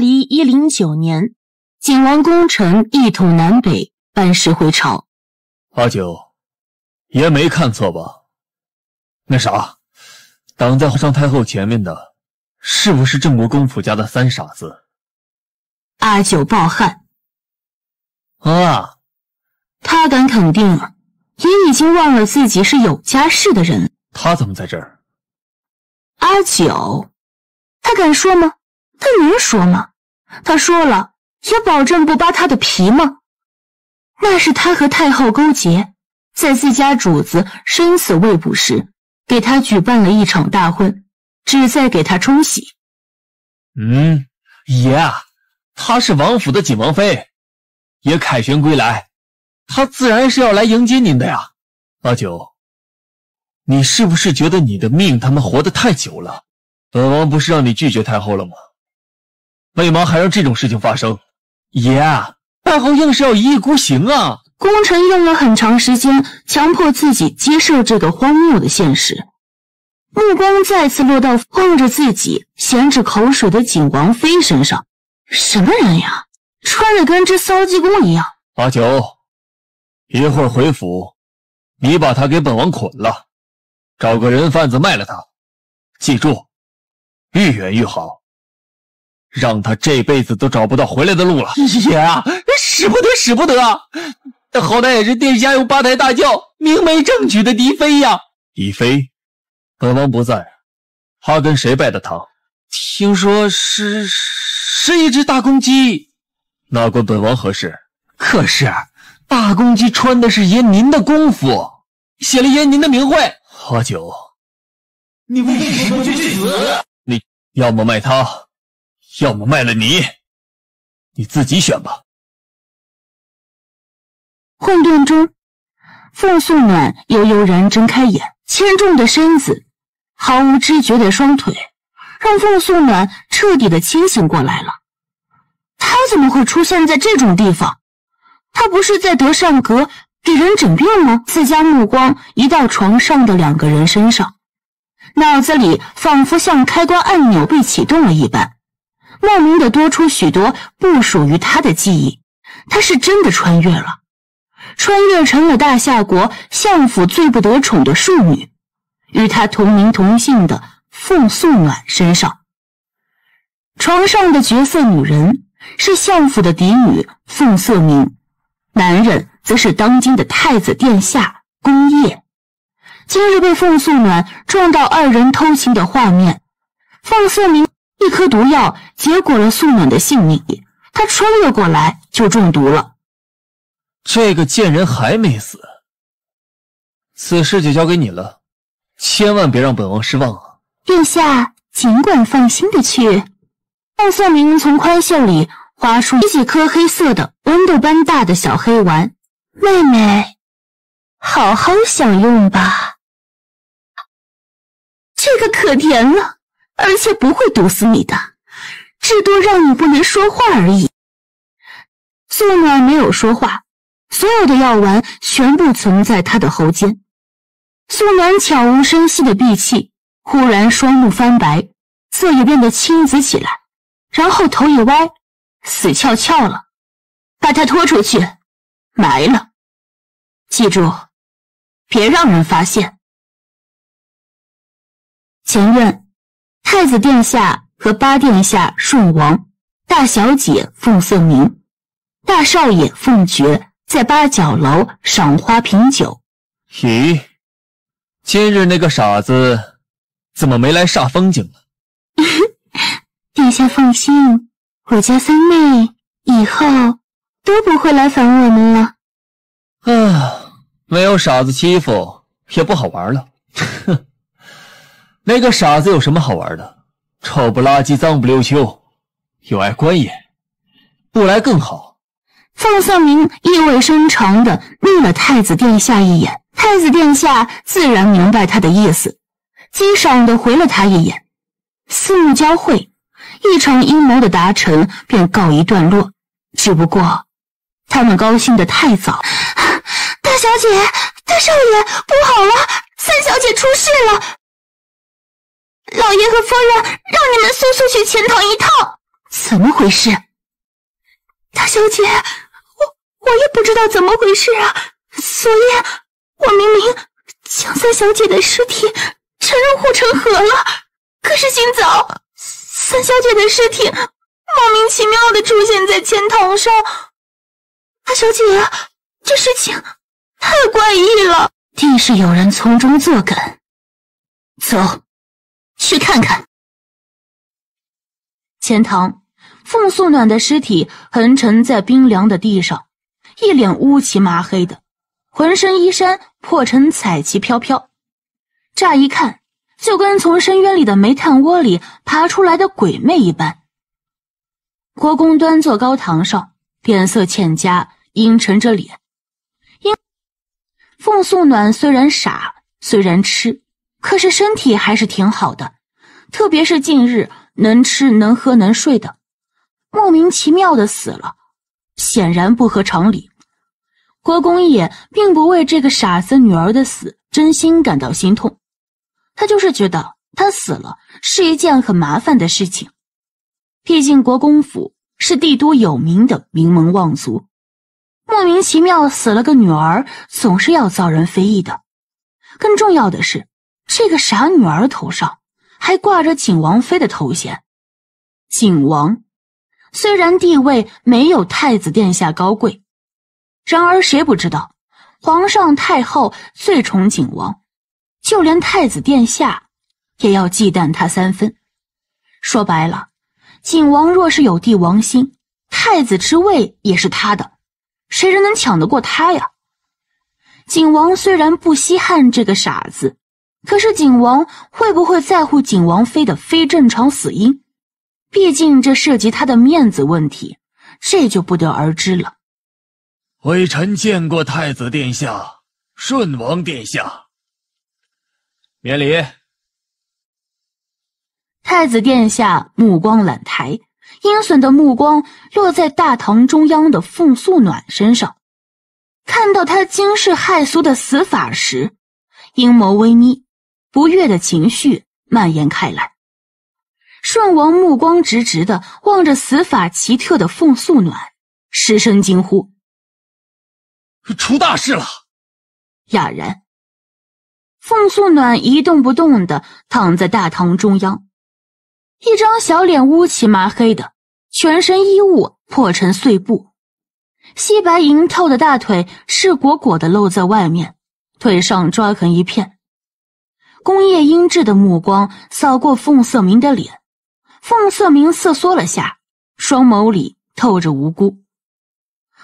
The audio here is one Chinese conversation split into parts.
离一零九年，景王功臣一统南北，班师回朝。阿九，爷没看错吧？那啥，挡在皇上太后前面的，是不是郑国公府家的三傻子？阿九抱憾。啊！他敢肯定，也已经忘了自己是有家室的人。他怎么在这儿？阿九，他敢说吗？他明说吗？他说了，也保证不扒他的皮吗？那是他和太后勾结，在自家主子生死未卜时，给他举办了一场大婚，旨在给他冲喜。嗯，爷啊，她是王府的锦王妃，也凯旋归来，她自然是要来迎接您的呀。阿九，你是不是觉得你的命他妈活得太久了？本王不是让你拒绝太后了吗？为毛还让这种事情发生？爷，太后硬是要一意孤行啊！功臣用了很长时间，强迫自己接受这个荒谬的现实，目光再次落到望着自己闲扯口水的景王妃身上。什么人呀，穿的跟只骚鸡公一样！阿九，一会儿回府，你把他给本王捆了，找个人贩子卖了他。记住，越远越好。让他这辈子都找不到回来的路了，爷啊，使不得，使不得！好歹也是殿下用八抬大轿、明媒正娶的嫡妃呀。嫡妃，本王不在，他跟谁拜的堂？听说是是一只大公鸡。那关本王何事？可是大公鸡穿的是爷您的功夫，写了爷您的名讳。阿九，你为什么不去死？你要么卖他。要么卖了你，你自己选吧。混沌中，凤素暖悠悠然睁开眼，千重的身子，毫无知觉的双腿，让凤素暖彻底的清醒过来了。他怎么会出现在这种地方？他不是在德善阁给人诊病吗？自家目光移到床上的两个人身上，脑子里仿佛像开关按钮被启动了一般。莫名的多出许多不属于他的记忆，他是真的穿越了，穿越成了大夏国相府最不得宠的庶女，与他同名同姓的凤素暖身上。床上的绝色女人是相府的嫡女凤色明，男人则是当今的太子殿下公业。今日被凤素暖撞到二人偷情的画面，凤色明。一颗毒药结果了素暖的性命，他穿越过来就中毒了。这个贱人还没死，此事就交给你了，千万别让本王失望啊！殿下尽管放心的去。穆宋明从宽袖里划出几几颗黑色的豌豆般大的小黑丸，妹妹，好好享用吧，这个可甜了。而且不会毒死你的，至多让你不能说话而已。宋暖没有说话，所有的药丸全部存在她的喉间。宋暖悄无声息的闭气，忽然双目翻白，色也变得青紫起来，然后头一歪，死翘翘了。把她拖出去，埋了。记住，别让人发现。前院。太子殿下和八殿下顺王，大小姐凤色明，大少爷凤珏在八角楼赏花品酒。咦，今日那个傻子怎么没来煞风景了？殿下放心，我家三妹以后都不会来烦我们了。啊，没有傻子欺负也不好玩了。哼。那个傻子有什么好玩的？臭不拉几，脏不溜秋，有碍观眼，不来更好。凤向明意味深长的睨了太子殿下一眼，太子殿下自然明白他的意思，欣赏的回了他一眼。四目交汇，一场阴谋的达成便告一段落。只不过，他们高兴的太早。大小姐，大少爷，不好了，三小姐出事了。老爷和夫人让你们速速去前堂一趟，怎么回事？大小姐，我我也不知道怎么回事啊！昨夜我明明将三小姐的尸体沉入护城河了，可是今早三小姐的尸体莫名其妙的出现在前堂上，大小姐，这事情太怪异了，定是有人从中作梗。走。去看看。钱塘，凤素暖的尸体横沉在冰凉的地上，一脸乌漆麻黑的，浑身衣衫破成彩旗飘飘，乍一看就跟从深渊里的煤炭窝里爬出来的鬼魅一般。国公端坐高堂上，脸色欠佳，阴沉着脸。因凤素暖虽然傻，虽然痴。可是身体还是挺好的，特别是近日能吃能喝能睡的，莫名其妙的死了，显然不合常理。国公爷并不为这个傻子女儿的死真心感到心痛，他就是觉得他死了是一件很麻烦的事情。毕竟国公府是帝都有名的名门望族，莫名其妙死了个女儿，总是要遭人非议的。更重要的是。这个傻女儿头上还挂着景王妃的头衔，景王虽然地位没有太子殿下高贵，然而谁不知道，皇上太后最宠景王，就连太子殿下也要忌惮他三分。说白了，景王若是有帝王心，太子之位也是他的，谁人能抢得过他呀？景王虽然不稀罕这个傻子。可是景王会不会在乎景王妃的非正常死因？毕竟这涉及他的面子问题，这就不得而知了。微臣见过太子殿下、顺王殿下，免礼。太子殿下目光揽抬，阴损的目光落在大堂中央的凤素暖身上，看到他惊世骇俗的死法时，阴谋微眯。不悦的情绪蔓延开来，顺王目光直直的望着死法奇特的凤素暖，失声惊呼：“出大事了！”哑然。凤素暖一动不动的躺在大堂中央，一张小脸乌漆麻黑的，全身衣物破成碎布，皙白莹透的大腿赤果果的露在外面，腿上抓痕一片。工业英质的目光扫过凤色明的脸，凤色明瑟缩了下，双眸里透着无辜。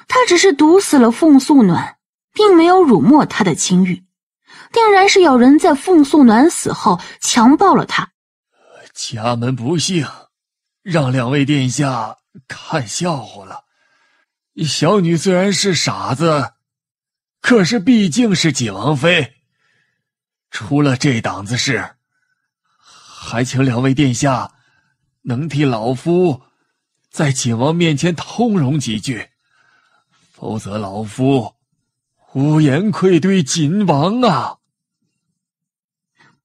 他只是毒死了凤素暖，并没有辱没他的清誉，定然是有人在凤素暖死后强暴了他。家门不幸，让两位殿下看笑话了。小女虽然是傻子，可是毕竟是景王妃。出了这档子事，还请两位殿下能替老夫在景王面前通融几句，否则老夫无颜愧对锦王啊！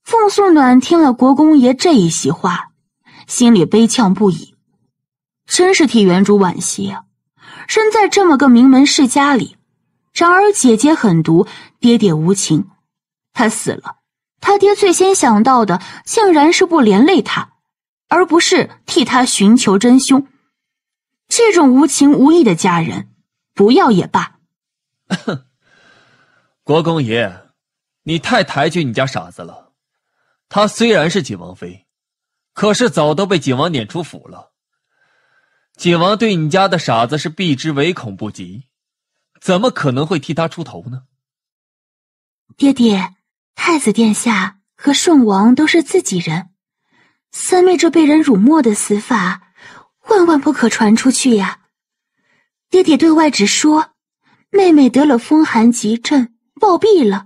凤素暖听了国公爷这一席话，心里悲呛不已，真是替原主惋惜啊！身在这么个名门世家里，然而姐姐狠毒，爹爹无情，他死了。他爹最先想到的，竟然是不连累他，而不是替他寻求真凶。这种无情无义的家人，不要也罢。国公爷，你太抬举你家傻子了。他虽然是景王妃，可是早都被景王撵出府了。景王对你家的傻子是避之唯恐不及，怎么可能会替他出头呢？爹爹。太子殿下和顺王都是自己人，三妹这被人辱没的死法，万万不可传出去呀。爹爹对外只说妹妹得了风寒急症暴毙了，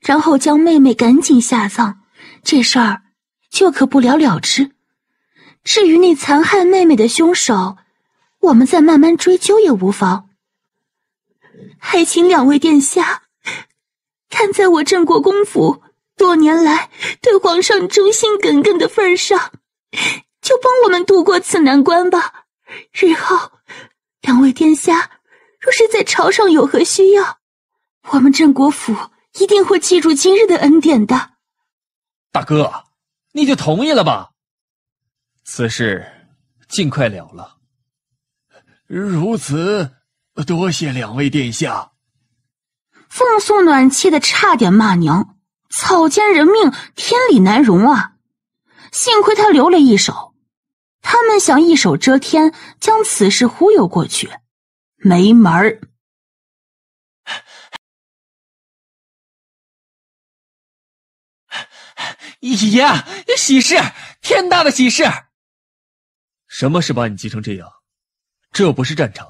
然后将妹妹赶紧下葬，这事儿就可不了了之。至于那残害妹妹的凶手，我们再慢慢追究也无妨。还请两位殿下。看在我郑国公府多年来对皇上忠心耿耿的份上，就帮我们渡过此难关吧。日后，两位殿下若是在朝上有何需要，我们郑国府一定会记住今日的恩典的。大哥，你就同意了吧？此事尽快了了。如此，多谢两位殿下。赠送暖气的差点骂娘，草菅人命，天理难容啊！幸亏他留了一手，他们想一手遮天，将此事忽悠过去，没门儿！爷，喜事，天大的喜事！什么事把你急成这样？这不是战场，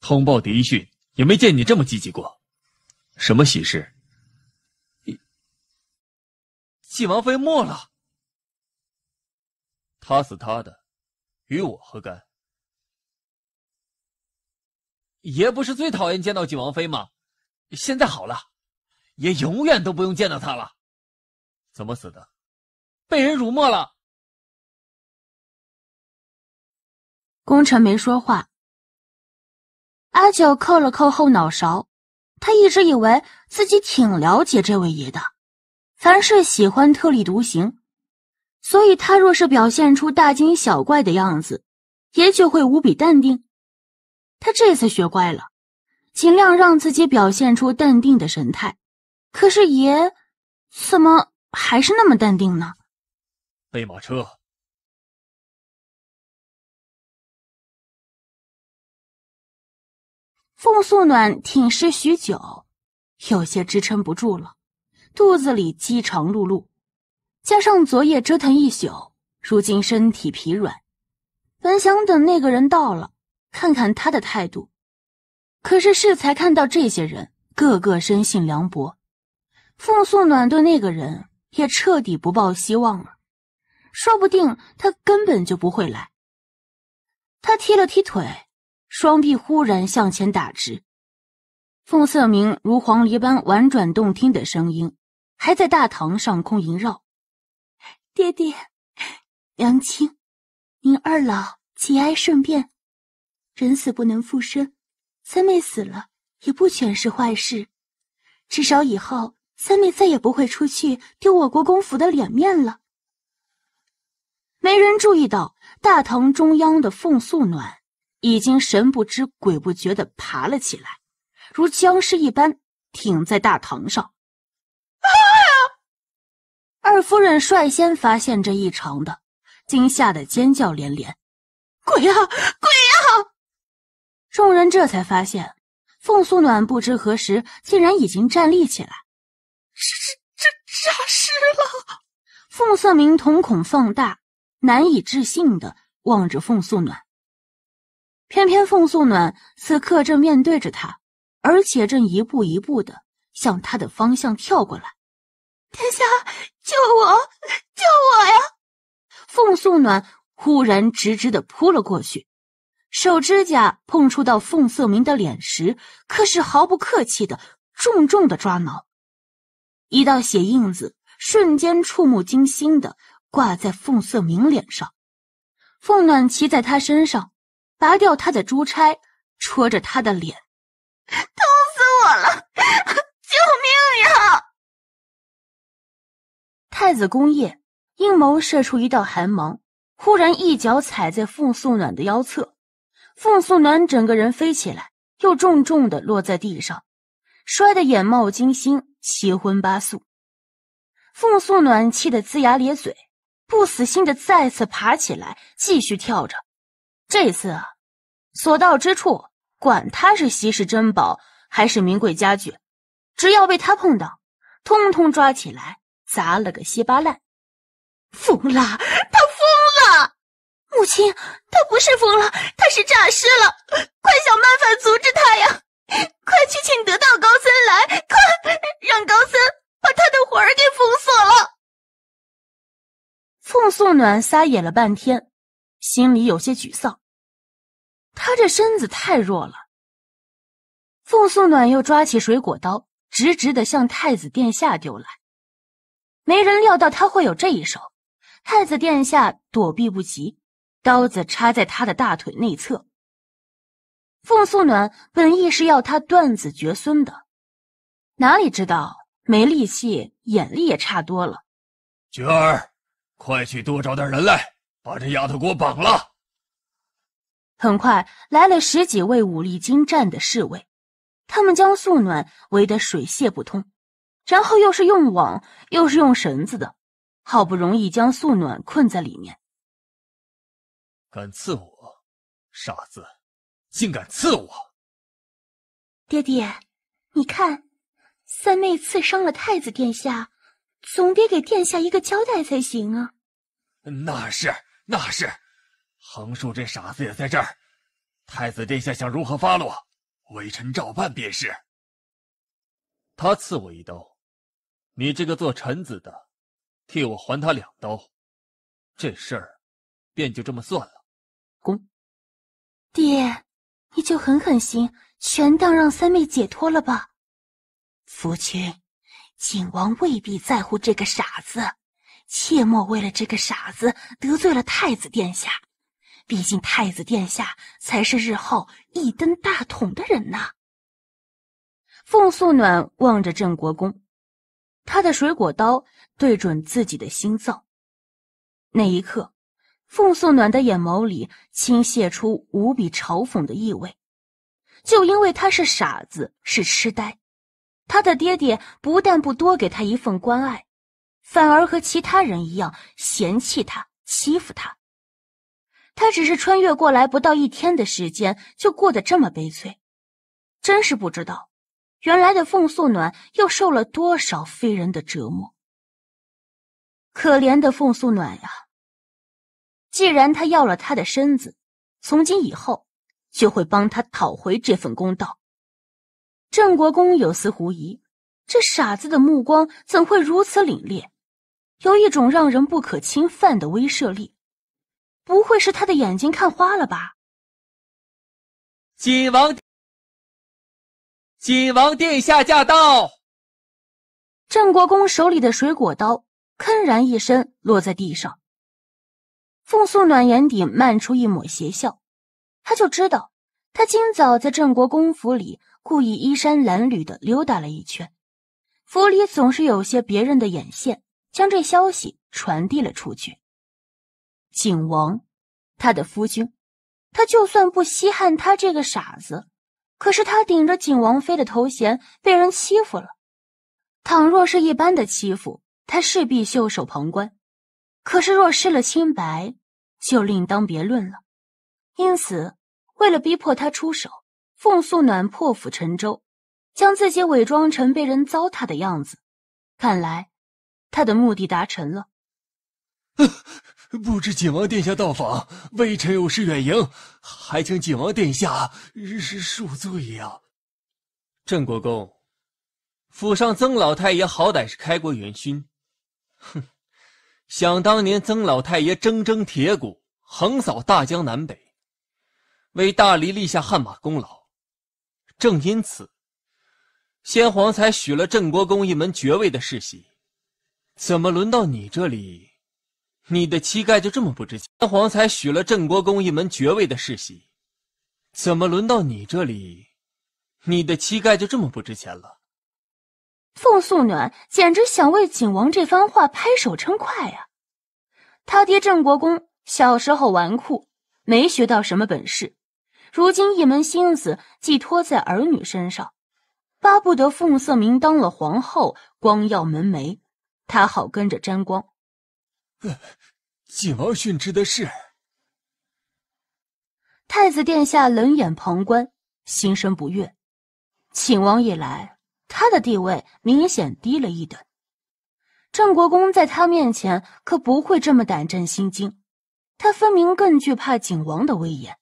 通报敌讯也没见你这么积极过。什么喜事？纪王妃没了，他死他的，与我何干？爷不是最讨厌见到纪王妃吗？现在好了，爷永远都不用见到她了。怎么死的？被人辱没了。宫臣没说话。阿九扣了扣后脑勺。他一直以为自己挺了解这位爷的，凡是喜欢特立独行，所以他若是表现出大惊小怪的样子，爷就会无比淡定。他这次学乖了，尽量让自己表现出淡定的神态，可是爷怎么还是那么淡定呢？备马车。凤素暖挺尸许久，有些支撑不住了，肚子里饥肠辘辘，加上昨夜折腾一宿，如今身体疲软。本想等那个人到了，看看他的态度，可是适才看到这些人个个生性凉薄，凤素暖对那个人也彻底不抱希望了。说不定他根本就不会来。他踢了踢腿。双臂忽然向前打直，凤色鸣如黄鹂般婉转动听的声音还在大堂上空萦绕。爹爹，娘亲，您二老节哀顺变。人死不能复生，三妹死了也不全是坏事，至少以后三妹再也不会出去丢我国公府的脸面了。没人注意到大堂中央的凤素暖。已经神不知鬼不觉的爬了起来，如僵尸一般挺在大堂上。二夫人率先发现这异常的，惊吓得尖叫连连：“鬼呀，鬼呀！”众人这才发现，凤素暖不知何时竟然已经站立起来。这、这、这诈尸了！凤色明瞳孔放大，难以置信的望着凤素暖。偏偏凤素暖此刻正面对着他，而且正一步一步的向他的方向跳过来。殿下，救我，救我呀！凤素暖忽然直直的扑了过去，手指甲碰触到凤色明的脸时，可是毫不客气的重重的抓挠，一道血印子瞬间触目惊心的挂在凤色明脸上。凤暖骑在他身上。拔掉他的珠钗，戳着他的脸，痛死我了！救命呀！太子宫业阴谋射出一道寒芒，忽然一脚踩在凤素暖的腰侧，凤素暖整个人飞起来，又重重的落在地上，摔得眼冒金星，七荤八素。凤素暖气得龇牙咧嘴，不死心的再次爬起来，继续跳着。这次，所到之处，管他是稀世珍宝还是名贵家具，只要被他碰到，通通抓起来砸了个稀巴烂。疯了，他疯了！母亲，他不是疯了，他是诈尸了！快想办法阻止他呀！快去请得道高僧来，快让高僧把他的魂儿给封锁。了！凤素暖撒野了半天，心里有些沮丧。他这身子太弱了。凤素暖又抓起水果刀，直直的向太子殿下丢来。没人料到他会有这一手，太子殿下躲避不及，刀子插在他的大腿内侧。凤素暖本意是要他断子绝孙的，哪里知道没力气，眼力也差多了。菊儿，快去多找点人来，把这丫头给我绑了。很快来了十几位武力精湛的侍卫，他们将素暖围得水泄不通，然后又是用网又是用绳子的，好不容易将素暖困在里面。敢刺我，傻子，竟敢刺我！爹爹，你看，三妹刺伤了太子殿下，总得给殿下一个交代才行啊。那是，那是。横竖这傻子也在这儿，太子殿下想如何发落，微臣照办便是。他刺我一刀，你这个做臣子的替我还他两刀，这事儿便就这么算了。公，爹，你就狠狠心，权当让三妹解脱了吧。夫君，景王未必在乎这个傻子，切莫为了这个傻子得罪了太子殿下。毕竟，太子殿下才是日后一登大统的人呐。凤素暖望着郑国公，他的水果刀对准自己的心脏。那一刻，凤素暖的眼眸里倾泻出无比嘲讽的意味。就因为他是傻子，是痴呆，他的爹爹不但不多给他一份关爱，反而和其他人一样嫌弃他、欺负他。他只是穿越过来不到一天的时间，就过得这么悲催，真是不知道原来的凤素暖又受了多少非人的折磨。可怜的凤素暖呀！既然他要了他的身子，从今以后就会帮他讨回这份公道。郑国公有丝狐疑：这傻子的目光怎会如此凛冽，有一种让人不可侵犯的威慑力。不会是他的眼睛看花了吧？锦王，锦王殿下驾到！郑国公手里的水果刀铿然一声落在地上。凤素暖眼底漫出一抹邪笑，他就知道，他今早在郑国公府里故意衣衫褴褛的溜达了一圈，府里总是有些别人的眼线，将这消息传递了出去。景王，他的夫君，他就算不稀罕他这个傻子，可是他顶着景王妃的头衔被人欺负了。倘若是一般的欺负，他势必袖手旁观；可是若失了清白，就另当别论了。因此，为了逼迫他出手，凤素暖破釜沉舟，将自己伪装成被人糟蹋的样子。看来，他的目的达成了。不知景王殿下到访，微臣有失远迎，还请景王殿下恕罪呀！镇国公府上曾老太爷好歹是开国元勋，哼，想当年曾老太爷铮铮铁骨，横扫大江南北，为大黎立下汗马功劳。正因此，先皇才许了镇国公一门爵位的世袭。怎么轮到你这里？你的膝盖就这么不值钱？三皇才许了镇国公一门爵位的世袭，怎么轮到你这里，你的膝盖就这么不值钱了？凤素暖简直想为景王这番话拍手称快呀！他爹镇国公小时候纨绔，没学到什么本事，如今一门心思寄托在儿女身上，巴不得凤色明当了皇后，光耀门楣，他好跟着沾光。景王训之的事，太子殿下冷眼旁观，心生不悦。秦王一来，他的地位明显低了一等。郑国公在他面前可不会这么胆战心惊，他分明更惧怕景王的威严。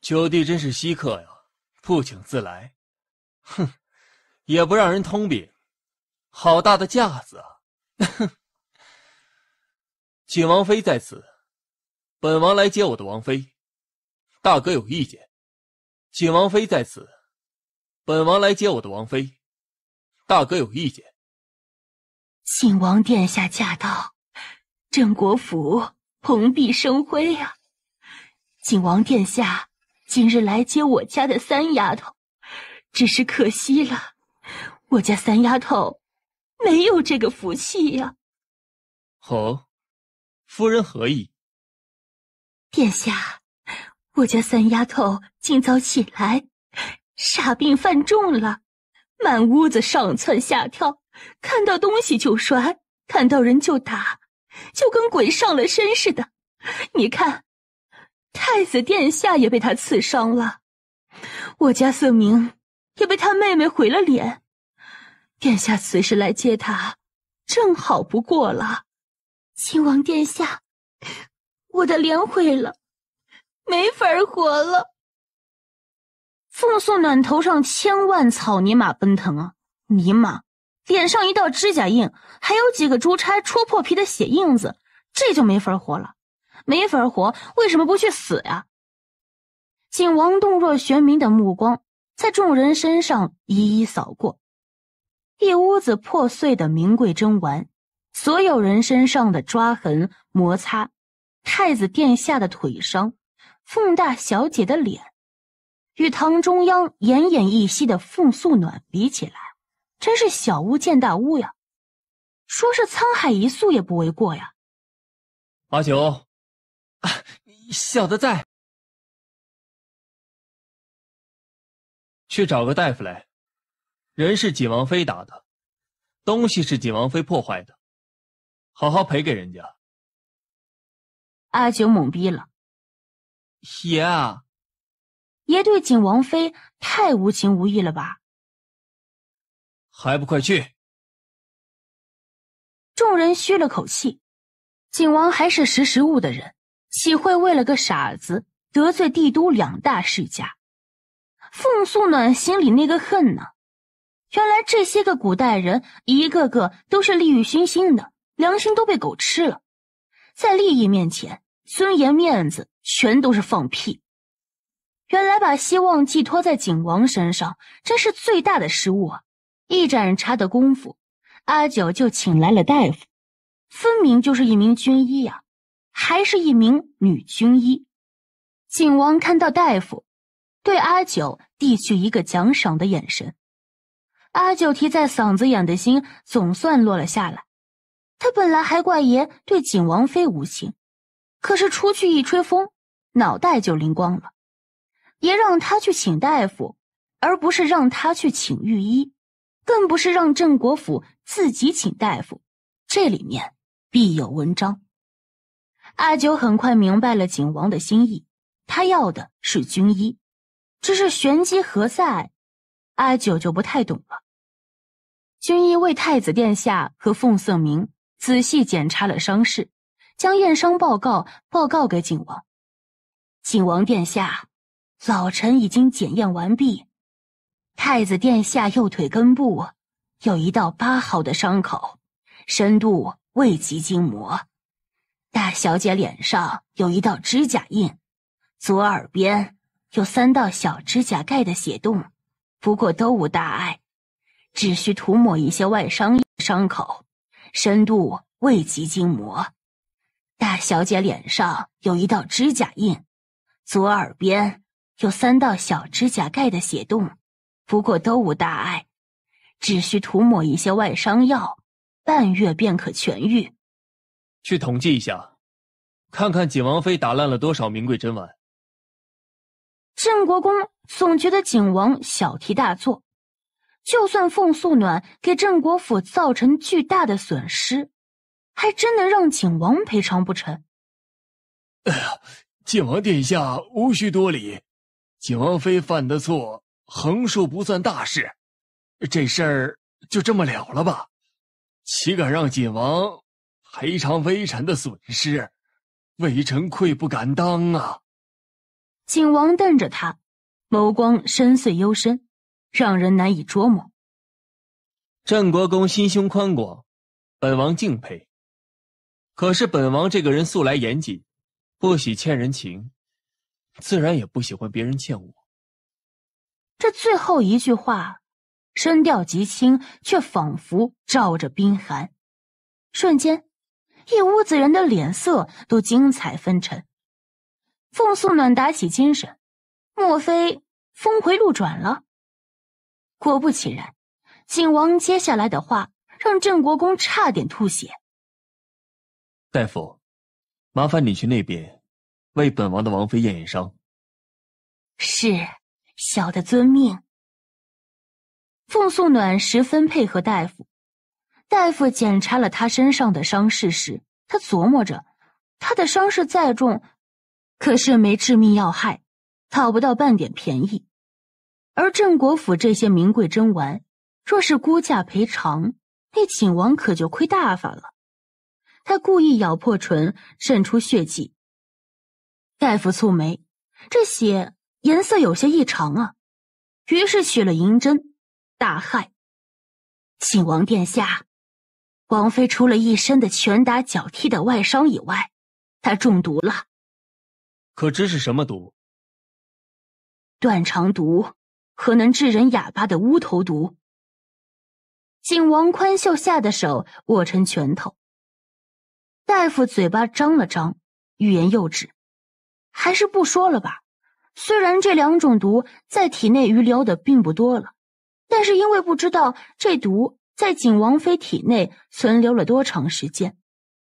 九弟真是稀客呀，不请自来，哼，也不让人通禀，好大的架子啊！请王妃在此，本王来接我的王妃。大哥有意见？请王妃在此，本王来接我的王妃。大哥有意见？景王殿下驾到，镇国府蓬荜生辉呀。景王殿下今日来接我家的三丫头，只是可惜了，我家三丫头没有这个福气呀。好。夫人何意？殿下，我家三丫头今早起来，煞病犯重了，满屋子上蹿下跳，看到东西就摔，看到人就打，就跟鬼上了身似的。你看，太子殿下也被他刺伤了，我家色明也被他妹妹毁了脸。殿下随时来接他，正好不过了。亲王殿下，我的脸毁了，没法活了。凤素暖头上千万草泥马奔腾啊！尼玛，脸上一道指甲印，还有几个珠钗戳破皮的血印子，这就没法活了，没法活！为什么不去死呀？景王洞若玄冥的目光在众人身上一一扫过，一屋子破碎的名贵珍玩。所有人身上的抓痕、摩擦，太子殿下的腿伤，凤大小姐的脸，与堂中央奄奄一息的凤素暖比起来，真是小巫见大巫呀！说是沧海一粟也不为过呀。阿九，啊，小的在，去找个大夫来。人是景王妃打的，东西是景王妃破坏的。好好赔给人家，阿九懵逼了。爷啊，爷对景王妃太无情无义了吧？还不快去！众人吁了口气，景王还是识时务的人，岂会为了个傻子得罪帝都两大世家？凤素暖心里那个恨呢！原来这些个古代人，一个个都是利欲熏心的。良心都被狗吃了，在利益面前，尊严面子全都是放屁。原来把希望寄托在景王身上，真是最大的失误啊！一盏茶的功夫，阿九就请来了大夫，分明就是一名军医呀，还是一名女军医。景王看到大夫，对阿九递去一个奖赏的眼神，阿九提在嗓子眼的心总算落了下来。他本来还怪爷对景王妃无情，可是出去一吹风，脑袋就灵光了。爷让他去请大夫，而不是让他去请御医，更不是让镇国府自己请大夫，这里面必有文章。阿九很快明白了景王的心意，他要的是军医，只是玄机何在？阿九就不太懂了。军医为太子殿下和凤色明。仔细检查了伤势，将验伤报告报告给景王。景王殿下，老臣已经检验完毕。太子殿下右腿根部有一道八号的伤口，深度未及筋膜。大小姐脸上有一道指甲印，左耳边有三道小指甲盖的血洞，不过都无大碍，只需涂抹一些外伤伤口。深度未及筋膜，大小姐脸上有一道指甲印，左耳边有三道小指甲盖的血洞，不过都无大碍，只需涂抹一些外伤药，半月便可痊愈。去统计一下，看看景王妃打烂了多少名贵珍玩。郑国公总觉得景王小题大做。就算凤素暖给郑国府造成巨大的损失，还真能让景王赔偿不成？哎呀，景王殿下无需多礼，景王妃犯的错横竖不算大事，这事儿就这么了了吧？岂敢让景王赔偿微臣的损失，微臣愧不敢当啊！景王瞪着他，眸光深邃幽深。让人难以捉摸。郑国公心胸宽广，本王敬佩。可是本王这个人素来严谨，不喜欠人情，自然也不喜欢别人欠我。这最后一句话，声调极轻，却仿佛照着冰寒。瞬间，一屋子人的脸色都精彩纷呈。凤素暖打起精神，莫非峰回路转了？果不其然，景王接下来的话让郑国公差点吐血。大夫，麻烦你去那边，为本王的王妃验验伤。是，小的遵命。凤素暖十分配合大夫。大夫检查了他身上的伤势时，他琢磨着，他的伤势再重，可是没致命要害，讨不到半点便宜。而镇国府这些名贵珍玩，若是估价赔偿，那景王可就亏大发了。他故意咬破唇，渗出血迹。大夫蹙眉，这血颜色有些异常啊。于是取了银针，大骇。景王殿下，王妃除了一身的拳打脚踢的外伤以外，她中毒了。可知是什么毒？断肠毒。和能致人哑巴的乌头毒，景王宽秀下的手握成拳头。大夫嘴巴张了张，欲言又止，还是不说了吧。虽然这两种毒在体内余留的并不多了，但是因为不知道这毒在景王妃体内存留了多长时间，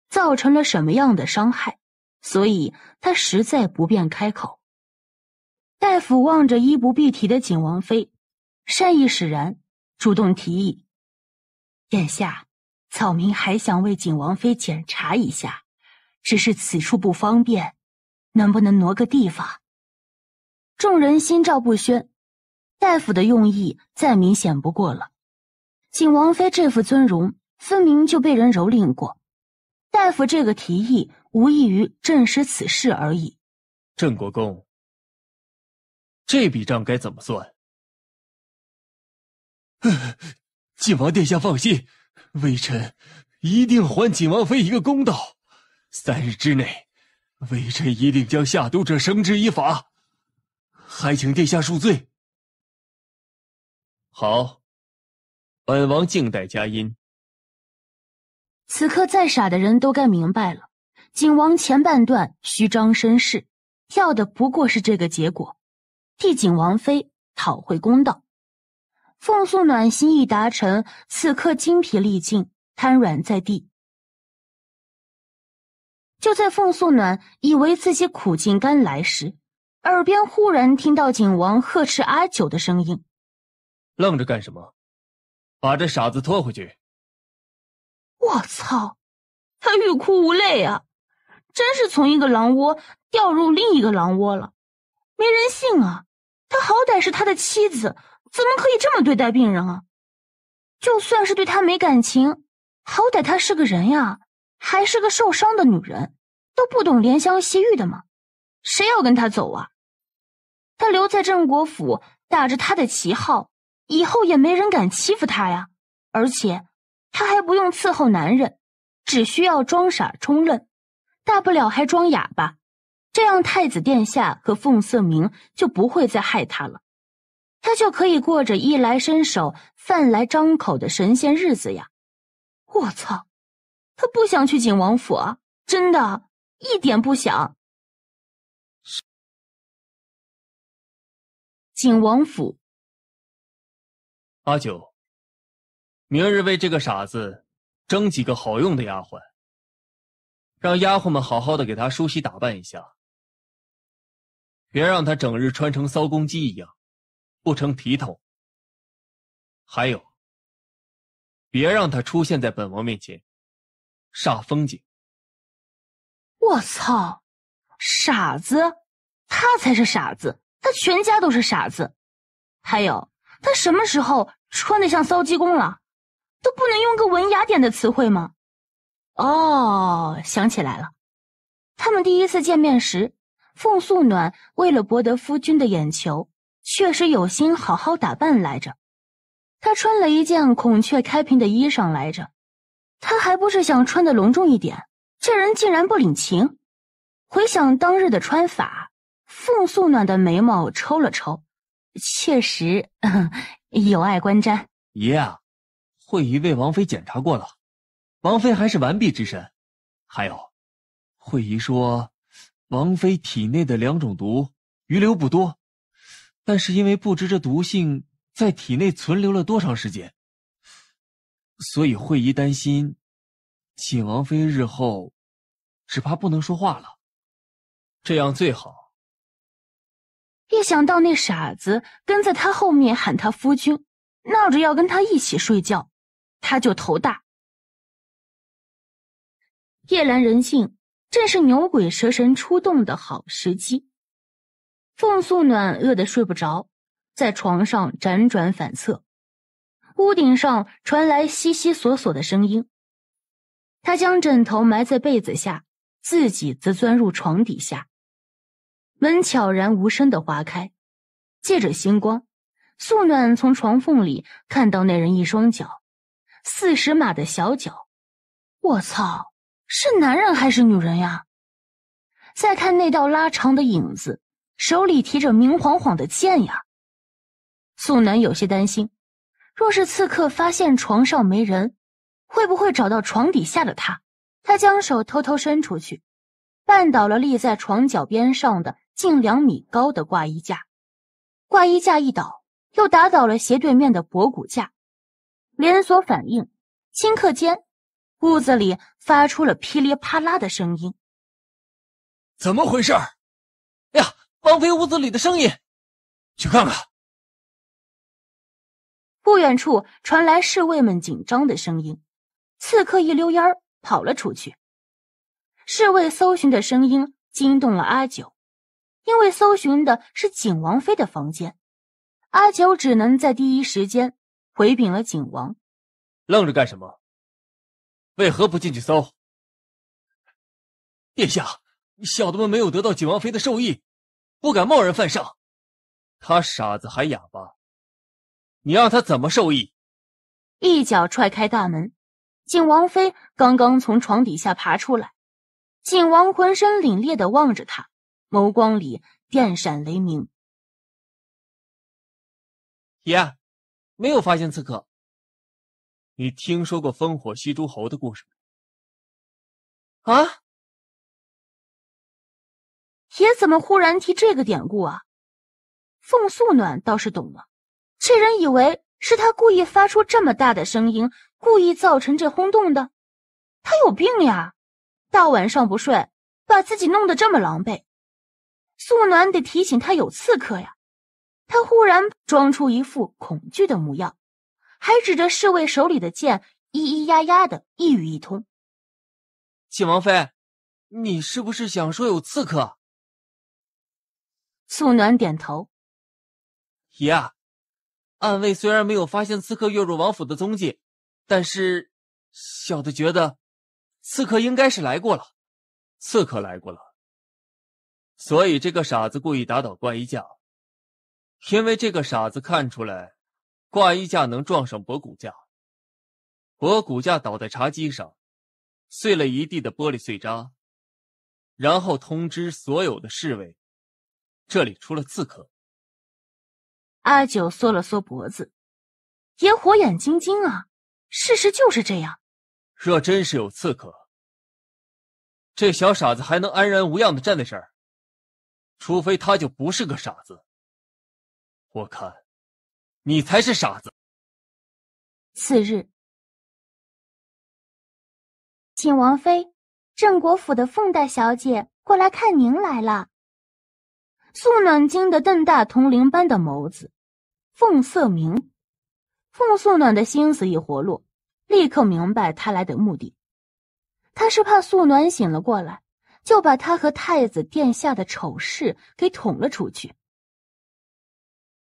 造成了什么样的伤害，所以他实在不便开口。大夫望着衣不蔽体的景王妃，善意使然，主动提议：“眼下，草民还想为景王妃检查一下，只是此处不方便，能不能挪个地方？”众人心照不宣，大夫的用意再明显不过了。景王妃这副尊容，分明就被人蹂躏过。大夫这个提议，无异于证实此事而已。郑国公。这笔账该怎么算？晋 王殿下放心，微臣一定还景王妃一个公道。三日之内，微臣一定将下毒者绳之以法。还请殿下恕罪。好，本王静待佳音。此刻再傻的人都该明白了，景王前半段虚张声势，要的不过是这个结果。替景王妃讨回公道，凤素暖心意达成，此刻精疲力尽，瘫软在地。就在凤素暖以为自己苦尽甘来时，耳边忽然听到景王呵斥阿九的声音：“愣着干什么？把这傻子拖回去！”我操！他欲哭无泪啊！真是从一个狼窝掉入另一个狼窝了。没人性啊！他好歹是他的妻子，怎么可以这么对待病人啊？就算是对他没感情，好歹他是个人呀，还是个受伤的女人，都不懂怜香惜玉的吗？谁要跟他走啊？他留在郑国府，打着他的旗号，以后也没人敢欺负他呀。而且，他还不用伺候男人，只需要装傻充愣，大不了还装哑巴。这样，太子殿下和凤色明就不会再害他了，他就可以过着衣来伸手、饭来张口的神仙日子呀！我操，他不想去景王府，啊！真的，一点不想。景王府，阿九，明日为这个傻子征几个好用的丫鬟，让丫鬟们好好的给他梳洗打扮一下。别让他整日穿成骚公鸡一样，不成体统。还有，别让他出现在本王面前，煞风景。我操，傻子，他才是傻子，他全家都是傻子。还有，他什么时候穿的像骚鸡公了？都不能用个文雅点的词汇吗？哦，想起来了，他们第一次见面时。凤素暖为了博得夫君的眼球，确实有心好好打扮来着。她穿了一件孔雀开屏的衣裳来着，她还不是想穿的隆重一点？这人竟然不领情！回想当日的穿法，凤素暖的眉毛抽了抽，确实 有碍观瞻。爷，啊，惠仪为王妃检查过了，王妃还是完璧之身。还有，惠仪说。王妃体内的两种毒余留不多，但是因为不知这毒性在体内存留了多长时间，所以惠姨担心，请王妃日后只怕不能说话了。这样最好。一想到那傻子跟在他后面喊他夫君，闹着要跟他一起睡觉，他就头大。夜阑人静。正是牛鬼蛇神出动的好时机。凤素暖饿得睡不着，在床上辗转反侧。屋顶上传来悉悉索索的声音。他将枕头埋在被子下，自己则钻入床底下。门悄然无声的划开，借着星光，素暖从床缝里看到那人一双脚，四十码的小脚。我操！是男人还是女人呀？再看那道拉长的影子，手里提着明晃晃的剑呀。素南有些担心，若是刺客发现床上没人，会不会找到床底下的他？他将手偷偷伸出去，绊倒了立在床脚边上的近两米高的挂衣架，挂衣架一倒，又打倒了斜对面的博古架，连锁反应，顷刻间。屋子里发出了噼里啪啦的声音，怎么回事？哎呀，王妃屋子里的声音，去看看。不远处传来侍卫们紧张的声音，刺客一溜烟跑了出去。侍卫搜寻的声音惊动了阿九，因为搜寻的是景王妃的房间，阿九只能在第一时间回禀了景王。愣着干什么？为何不进去搜？殿下，小的们没有得到景王妃的授意，不敢贸然犯上。他傻子还哑巴，你让他怎么受益？一脚踹开大门，景王妃刚刚从床底下爬出来，景王浑身凛冽的望着他，眸光里电闪雷鸣。爷，没有发现刺客。你听说过烽火戏诸侯的故事吗？啊？爷怎么忽然提这个典故啊？凤素暖倒是懂了，这人以为是他故意发出这么大的声音，故意造成这轰动的，他有病呀！大晚上不睡，把自己弄得这么狼狈，素暖得提醒他有刺客呀。他忽然装出一副恐惧的模样。还指着侍卫手里的剑，咿咿呀呀的一语一通。秦王妃，你是不是想说有刺客？素暖点头。爷啊，暗卫虽然没有发现刺客跃入王府的踪迹，但是小的觉得，刺客应该是来过了。刺客来过了，所以这个傻子故意打倒怪一将，因为这个傻子看出来。挂衣架能撞上博古架，博古架倒在茶几上，碎了一地的玻璃碎渣，然后通知所有的侍卫，这里出了刺客。阿九缩了缩脖子，也火眼金睛啊，事实就是这样。若真是有刺客，这小傻子还能安然无恙的站在这儿，除非他就不是个傻子。我看。你才是傻子！次日，请王妃郑国府的凤大小姐过来看您来了。素暖惊得瞪大铜铃般的眸子。凤色明，凤素暖的心思一活络，立刻明白他来的目的。他是怕素暖醒了过来，就把他和太子殿下的丑事给捅了出去。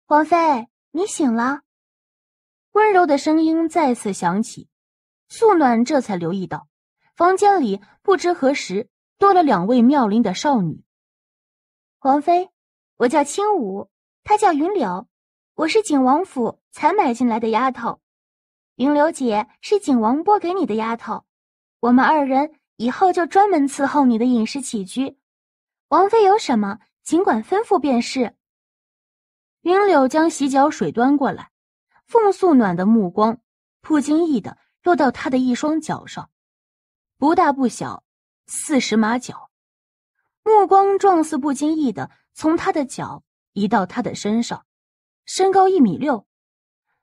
王妃。你醒了，温柔的声音再次响起。素暖这才留意到，房间里不知何时多了两位妙龄的少女。王妃，我叫青舞，她叫云柳，我是景王府才买进来的丫头。云柳姐是景王拨给你的丫头，我们二人以后就专门伺候你的饮食起居。王妃有什么，尽管吩咐便是。云柳将洗脚水端过来，凤素暖的目光不经意的落到他的一双脚上，不大不小，四十码脚，目光状似不经意的从他的脚移到他的身上，身高一米六，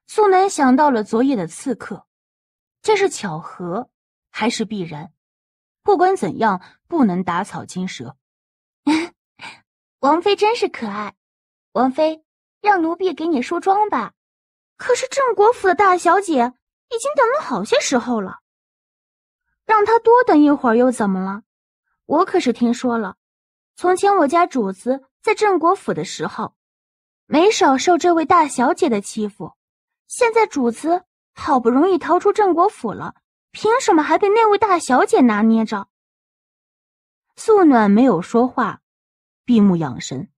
素南想到了昨夜的刺客，这是巧合还是必然？不管怎样，不能打草惊蛇。王妃真是可爱，王妃。让奴婢给你梳妆吧，可是郑国府的大小姐已经等了好些时候了。让她多等一会儿又怎么了？我可是听说了，从前我家主子在郑国府的时候，没少受这位大小姐的欺负。现在主子好不容易逃出郑国府了，凭什么还被那位大小姐拿捏着？素暖没有说话，闭目养神。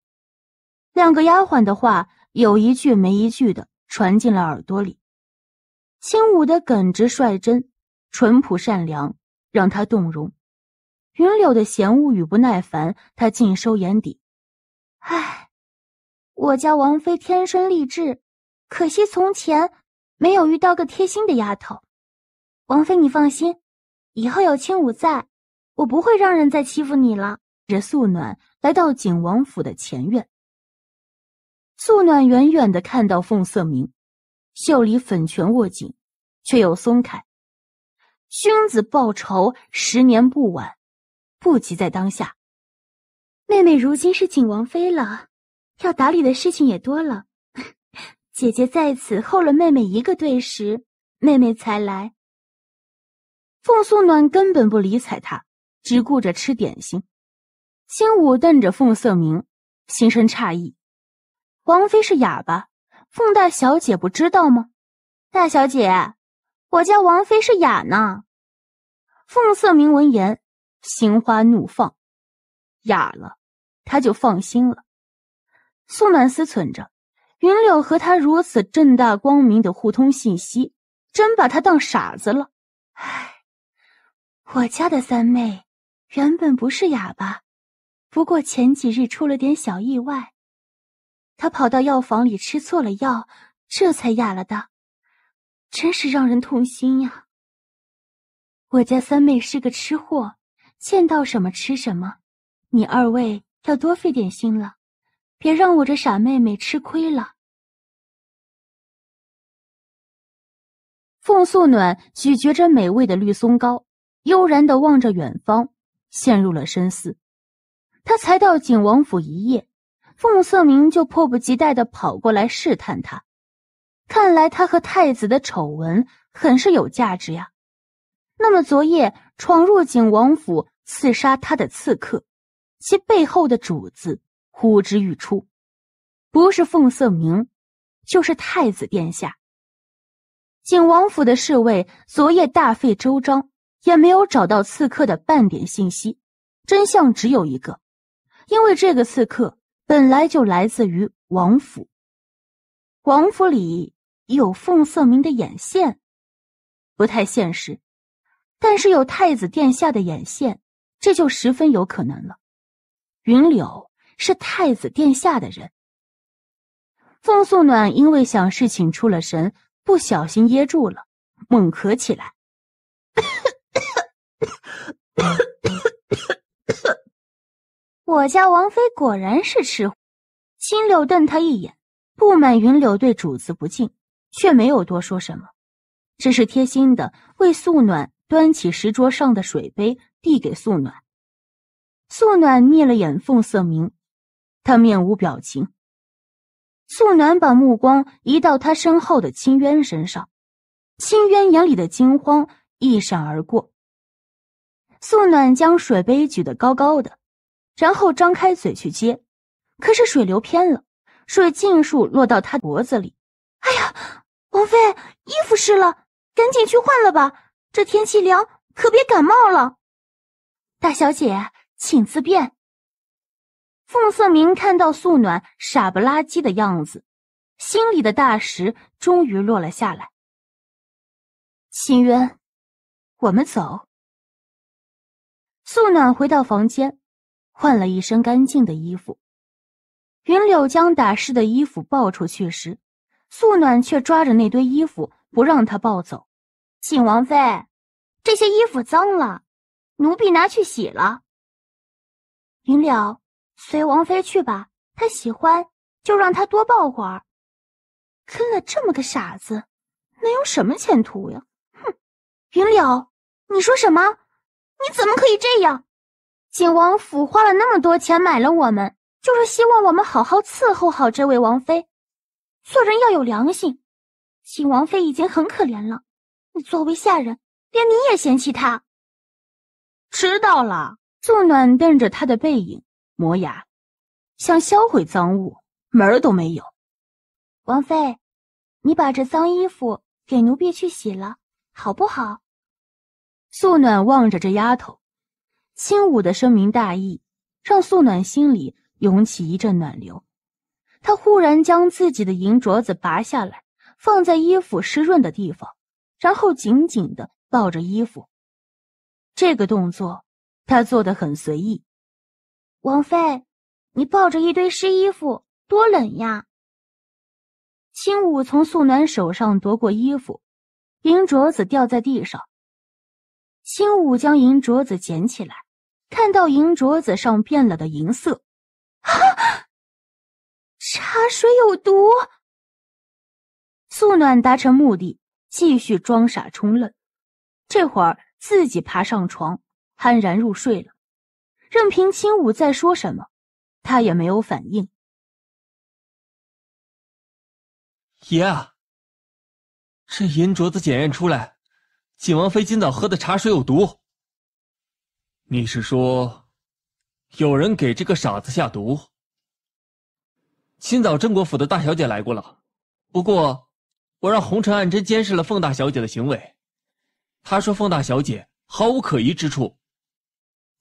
两个丫鬟的话。有一句没一句的传进了耳朵里，青武的耿直、率真、淳朴、善良，让他动容。云柳的嫌恶与不耐烦，他尽收眼底。唉，我家王妃天生丽质，可惜从前没有遇到个贴心的丫头。王妃你放心，以后有青武在，我不会让人再欺负你了。这素暖来到景王府的前院。素暖远远的看到凤色明，袖里粉拳握紧，却又松开。君子报仇，十年不晚，不急在当下。妹妹如今是景王妃了，要打理的事情也多了。姐姐在此候了妹妹一个对时，妹妹才来。凤素暖根本不理睬他，只顾着吃点心。青舞瞪着凤色明，心生诧异。王妃是哑巴，凤大小姐不知道吗？大小姐，我家王妃是哑呢。凤色明闻言，心花怒放，哑了，他就放心了。苏暖思忖着，云柳和他如此正大光明的互通信息，真把他当傻子了。唉，我家的三妹原本不是哑巴，不过前几日出了点小意外。他跑到药房里吃错了药，这才哑了的，真是让人痛心呀！我家三妹是个吃货，见到什么吃什么，你二位要多费点心了，别让我这傻妹妹吃亏了。凤素暖咀嚼着美味的绿松糕，悠然的望着远方，陷入了深思。他才到景王府一夜。凤色明就迫不及待的跑过来试探他，看来他和太子的丑闻很是有价值呀。那么昨夜闯入景王府刺杀他的刺客，其背后的主子呼之欲出，不是凤色明，就是太子殿下。景王府的侍卫昨夜大费周章，也没有找到刺客的半点信息，真相只有一个，因为这个刺客。本来就来自于王府，王府里有凤色明的眼线，不太现实；但是有太子殿下的眼线，这就十分有可能了。云柳是太子殿下的人。凤素暖因为想事情出了神，不小心噎住了，猛咳起来。我家王妃果然是吃货，青柳瞪他一眼，不满云柳对主子不敬，却没有多说什么，只是贴心的为素暖端起石桌上的水杯递给素暖。素暖睨了眼凤色明，他面无表情。素暖把目光移到他身后的青渊身上，青渊眼里的惊慌一闪而过。素暖将水杯举得高高的。然后张开嘴去接，可是水流偏了，水尽数落到他脖子里。哎呀，王妃衣服湿了，赶紧去换了吧，这天气凉，可别感冒了。大小姐，请自便。凤色明看到素暖傻不拉几的样子，心里的大石终于落了下来。秦渊，我们走。素暖回到房间。换了一身干净的衣服，云柳将打湿的衣服抱出去时，素暖却抓着那堆衣服不让他抱走。请王妃，这些衣服脏了，奴婢拿去洗了。云柳，随王妃去吧，她喜欢就让她多抱会儿。跟了这么个傻子，能有什么前途呀？哼，云柳，你说什么？你怎么可以这样？景王府花了那么多钱买了我们，就是希望我们好好伺候好这位王妃。做人要有良心，景王妃已经很可怜了，你作为下人，连你也嫌弃她。知道了，素暖瞪着他的背影，磨牙，想销毁赃物，门儿都没有。王妃，你把这脏衣服给奴婢去洗了，好不好？素暖望着这丫头。青武的深明大义，让素暖心里涌起一阵暖流。她忽然将自己的银镯子拔下来，放在衣服湿润的地方，然后紧紧的抱着衣服。这个动作，他做得很随意。王妃，你抱着一堆湿衣服，多冷呀！青武从素暖手上夺过衣服，银镯子掉在地上。青武将银镯子捡起来。看到银镯子上变了的银色，啊！茶水有毒。素暖达成目的，继续装傻充愣。这会儿自己爬上床，酣然入睡了，任凭青武再说什么，他也没有反应。爷，这银镯子检验出来，景王妃今早喝的茶水有毒。你是说，有人给这个傻子下毒？今早郑国府的大小姐来过了，不过我让红尘暗针监视了凤大小姐的行为，她说凤大小姐毫无可疑之处，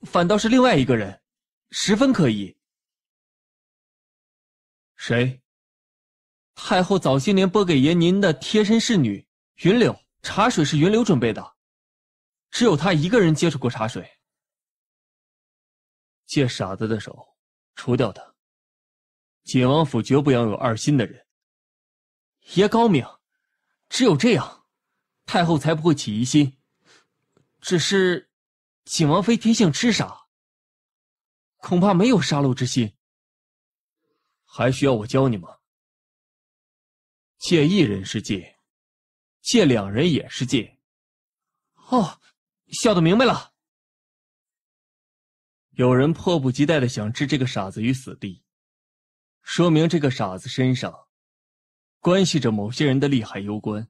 反倒是另外一个人，十分可疑。谁？太后早些年拨给爷您的贴身侍女云柳，茶水是云柳准备的，只有她一个人接触过茶水。借傻子的手除掉他，景王府绝不养有二心的人。爷高明，只有这样，太后才不会起疑心。只是景王妃天性痴傻，恐怕没有杀戮之心。还需要我教你吗？借一人是借，借两人也是借。哦，小的明白了。有人迫不及待的想置这个傻子于死地，说明这个傻子身上关系着某些人的利害攸关。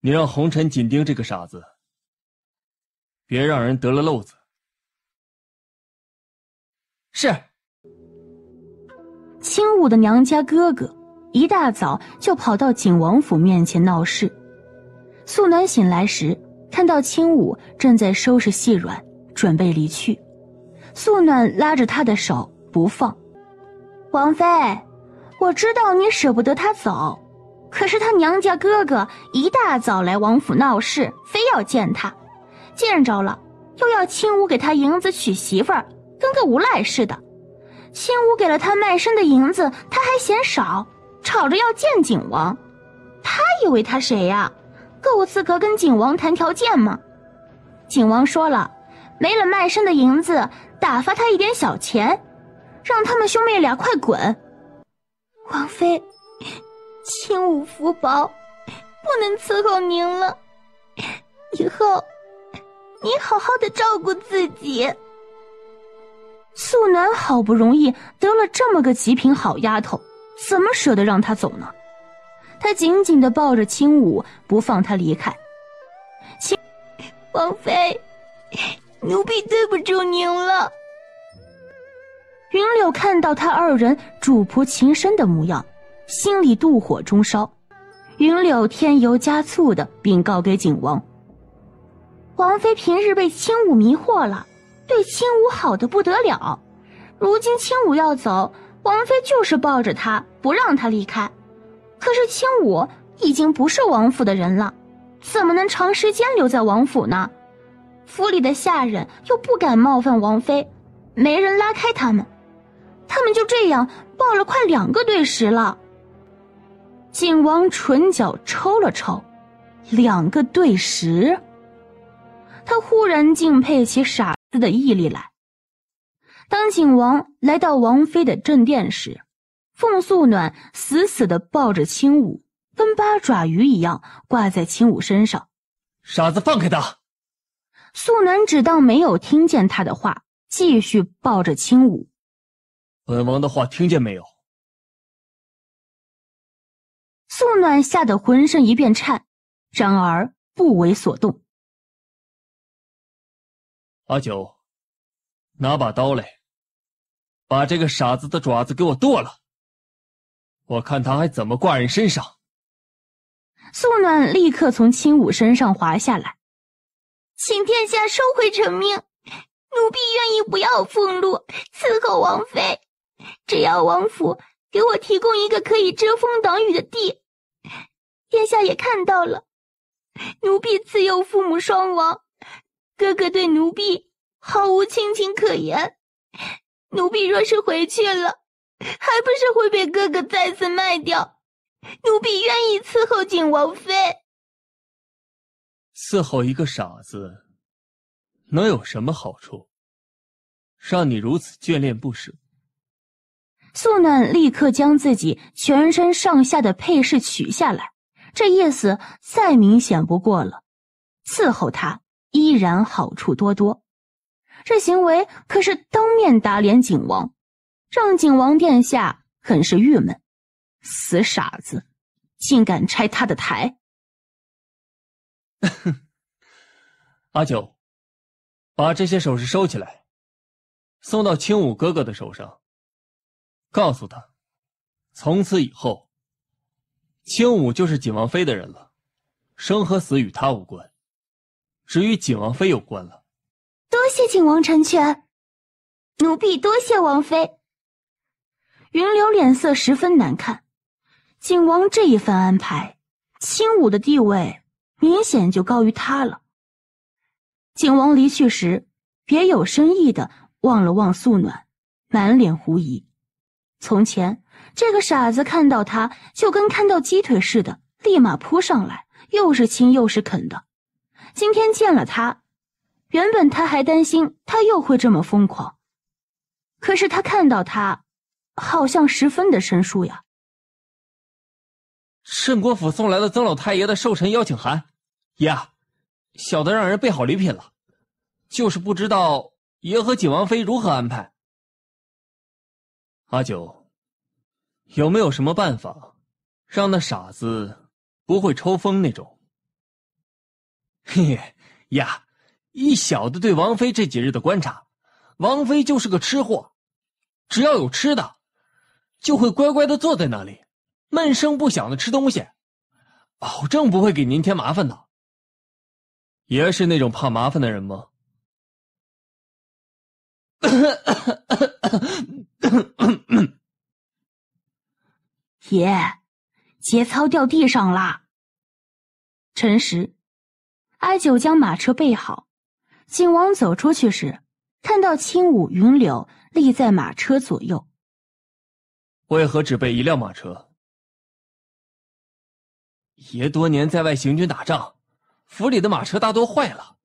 你让红尘紧盯这个傻子，别让人得了漏子。是。青舞的娘家哥哥一大早就跑到景王府面前闹事。素暖醒来时，看到青舞正在收拾细软。准备离去，素暖拉着他的手不放。王妃，我知道你舍不得他走，可是他娘家哥哥一大早来王府闹事，非要见他，见着了又要亲武给他银子娶媳妇儿，跟个无赖似的。亲武给了他卖身的银子，他还嫌少，吵着要见景王。他以为他谁呀？够资格跟景王谈条件吗？景王说了。没了卖身的银子，打发他一点小钱，让他们兄妹俩快滚。王妃，轻武福薄，不能伺候您了。以后，你好好的照顾自己。素暖好不容易得了这么个极品好丫头，怎么舍得让她走呢？她紧紧的抱着青武，不放他离开。青，王妃。奴婢对不住您了。云柳看到他二人主仆情深的模样，心里妒火中烧。云柳添油加醋的禀告给景王。王妃平日被青舞迷惑了，对青舞好的不得了。如今青舞要走，王妃就是抱着他不让他离开。可是青舞已经不是王府的人了，怎么能长时间留在王府呢？府里的下人又不敢冒犯王妃，没人拉开他们，他们就这样抱了快两个对时了。景王唇角抽了抽，两个对时。他忽然敬佩起傻子的毅力来。当景王来到王妃的正殿时，凤素暖死死的抱着青舞，跟八爪鱼一样挂在青舞身上。傻子，放开他！素暖只当没有听见他的话，继续抱着青舞。本王的话听见没有？素暖吓得浑身一变颤，然而不为所动。阿九，拿把刀来，把这个傻子的爪子给我剁了。我看他还怎么挂人身上。素暖立刻从青舞身上滑下来。请殿下收回臣命，奴婢愿意不要俸禄，伺候王妃。只要王府给我提供一个可以遮风挡雨的地，殿下也看到了，奴婢自幼父母双亡，哥哥对奴婢毫无亲情可言。奴婢若是回去了，还不是会被哥哥再次卖掉？奴婢愿意伺候景王妃。伺候一个傻子，能有什么好处？让你如此眷恋不舍。素暖立刻将自己全身上下的配饰取下来，这意思再明显不过了。伺候他依然好处多多，这行为可是当面打脸景王，让景王殿下很是郁闷。死傻子，竟敢拆他的台！阿九，把这些首饰收起来，送到青武哥哥的手上。告诉他，从此以后，青武就是景王妃的人了，生和死与他无关，只与景王妃有关了。多谢景王成全，奴婢多谢王妃。云流脸色十分难看，景王这一番安排，青武的地位。明显就高于他了。景王离去时，别有深意的望了望素暖，满脸狐疑。从前这个傻子看到他，就跟看到鸡腿似的，立马扑上来，又是亲又是啃的。今天见了他，原本他还担心他又会这么疯狂，可是他看到他，好像十分的生疏呀。盛国府送来了曾老太爷的寿辰邀请函。爷，小的让人备好礼品了，就是不知道爷和景王妃如何安排。阿九，有没有什么办法，让那傻子不会抽风那种？嘿嘿，呀，依小的对王妃这几日的观察，王妃就是个吃货，只要有吃的，就会乖乖的坐在那里，闷声不响的吃东西，保证不会给您添麻烦的。爷是那种怕麻烦的人吗？爷，节操掉地上啦！陈实，艾九将马车备好。景王走出去时，看到青舞、云柳立在马车左右。为何只备一辆马车？爷多年在外行军打仗。府里的马车大多坏了，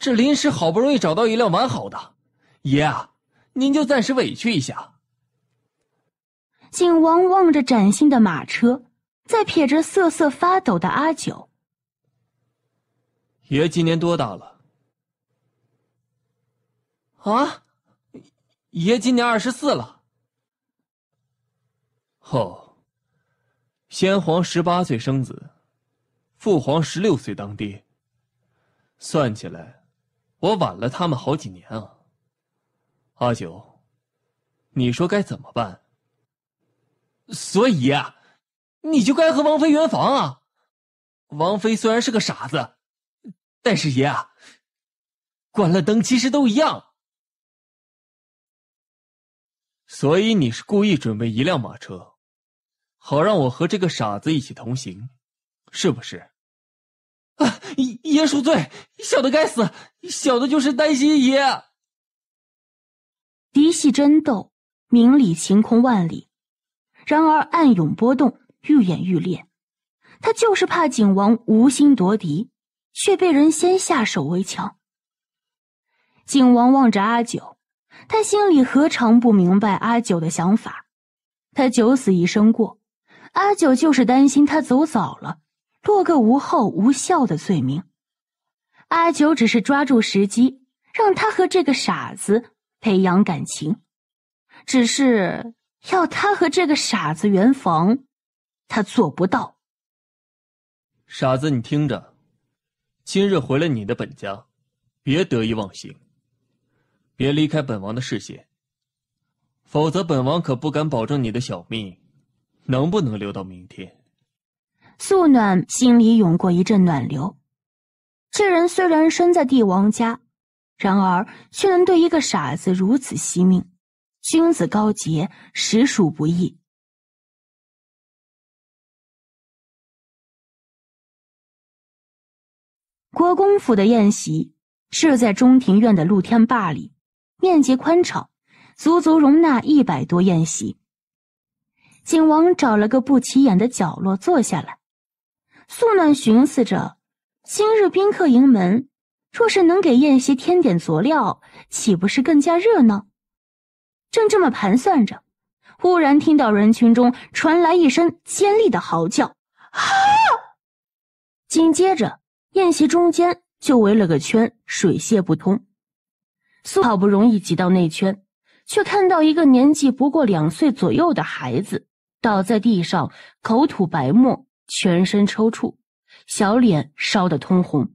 这临时好不容易找到一辆完好的，爷啊，您就暂时委屈一下。景王望着崭新的马车，在瞥着瑟瑟发抖的阿九。爷今年多大了？啊，爷今年二十四了。哦，先皇十八岁生子。父皇十六岁当爹。算起来，我晚了他们好几年啊。阿九，你说该怎么办？所以，你就该和王妃圆房啊。王妃虽然是个傻子，但是爷啊，关了灯其实都一样。所以你是故意准备一辆马车，好让我和这个傻子一起同行。是不是？啊！爷赎罪，小的该死，小的就是担心爷。嫡系争斗，明里晴空万里，然而暗涌波动愈演愈烈。他就是怕景王无心夺嫡，却被人先下手为强。景王望着阿九，他心里何尝不明白阿九的想法？他九死一生过，阿九就是担心他走早了。落个无后无效的罪名，阿九只是抓住时机，让他和这个傻子培养感情，只是要他和这个傻子圆房，他做不到。傻子，你听着，今日回了你的本家，别得意忘形，别离开本王的视线，否则本王可不敢保证你的小命能不能留到明天。素暖心里涌过一阵暖流，这人虽然身在帝王家，然而却能对一个傻子如此惜命，君子高洁，实属不易。国公府的宴席是在中庭院的露天坝里，面积宽敞，足足容纳一百多宴席。景王找了个不起眼的角落坐下来。素暖寻思着，今日宾客迎门，若是能给宴席添点佐料，岂不是更加热闹？正这么盘算着，忽然听到人群中传来一声尖利的嚎叫，“啊！”紧接着，宴席中间就围了个圈，水泄不通。素好不容易挤到内圈，却看到一个年纪不过两岁左右的孩子倒在地上，口吐白沫。全身抽搐，小脸烧得通红。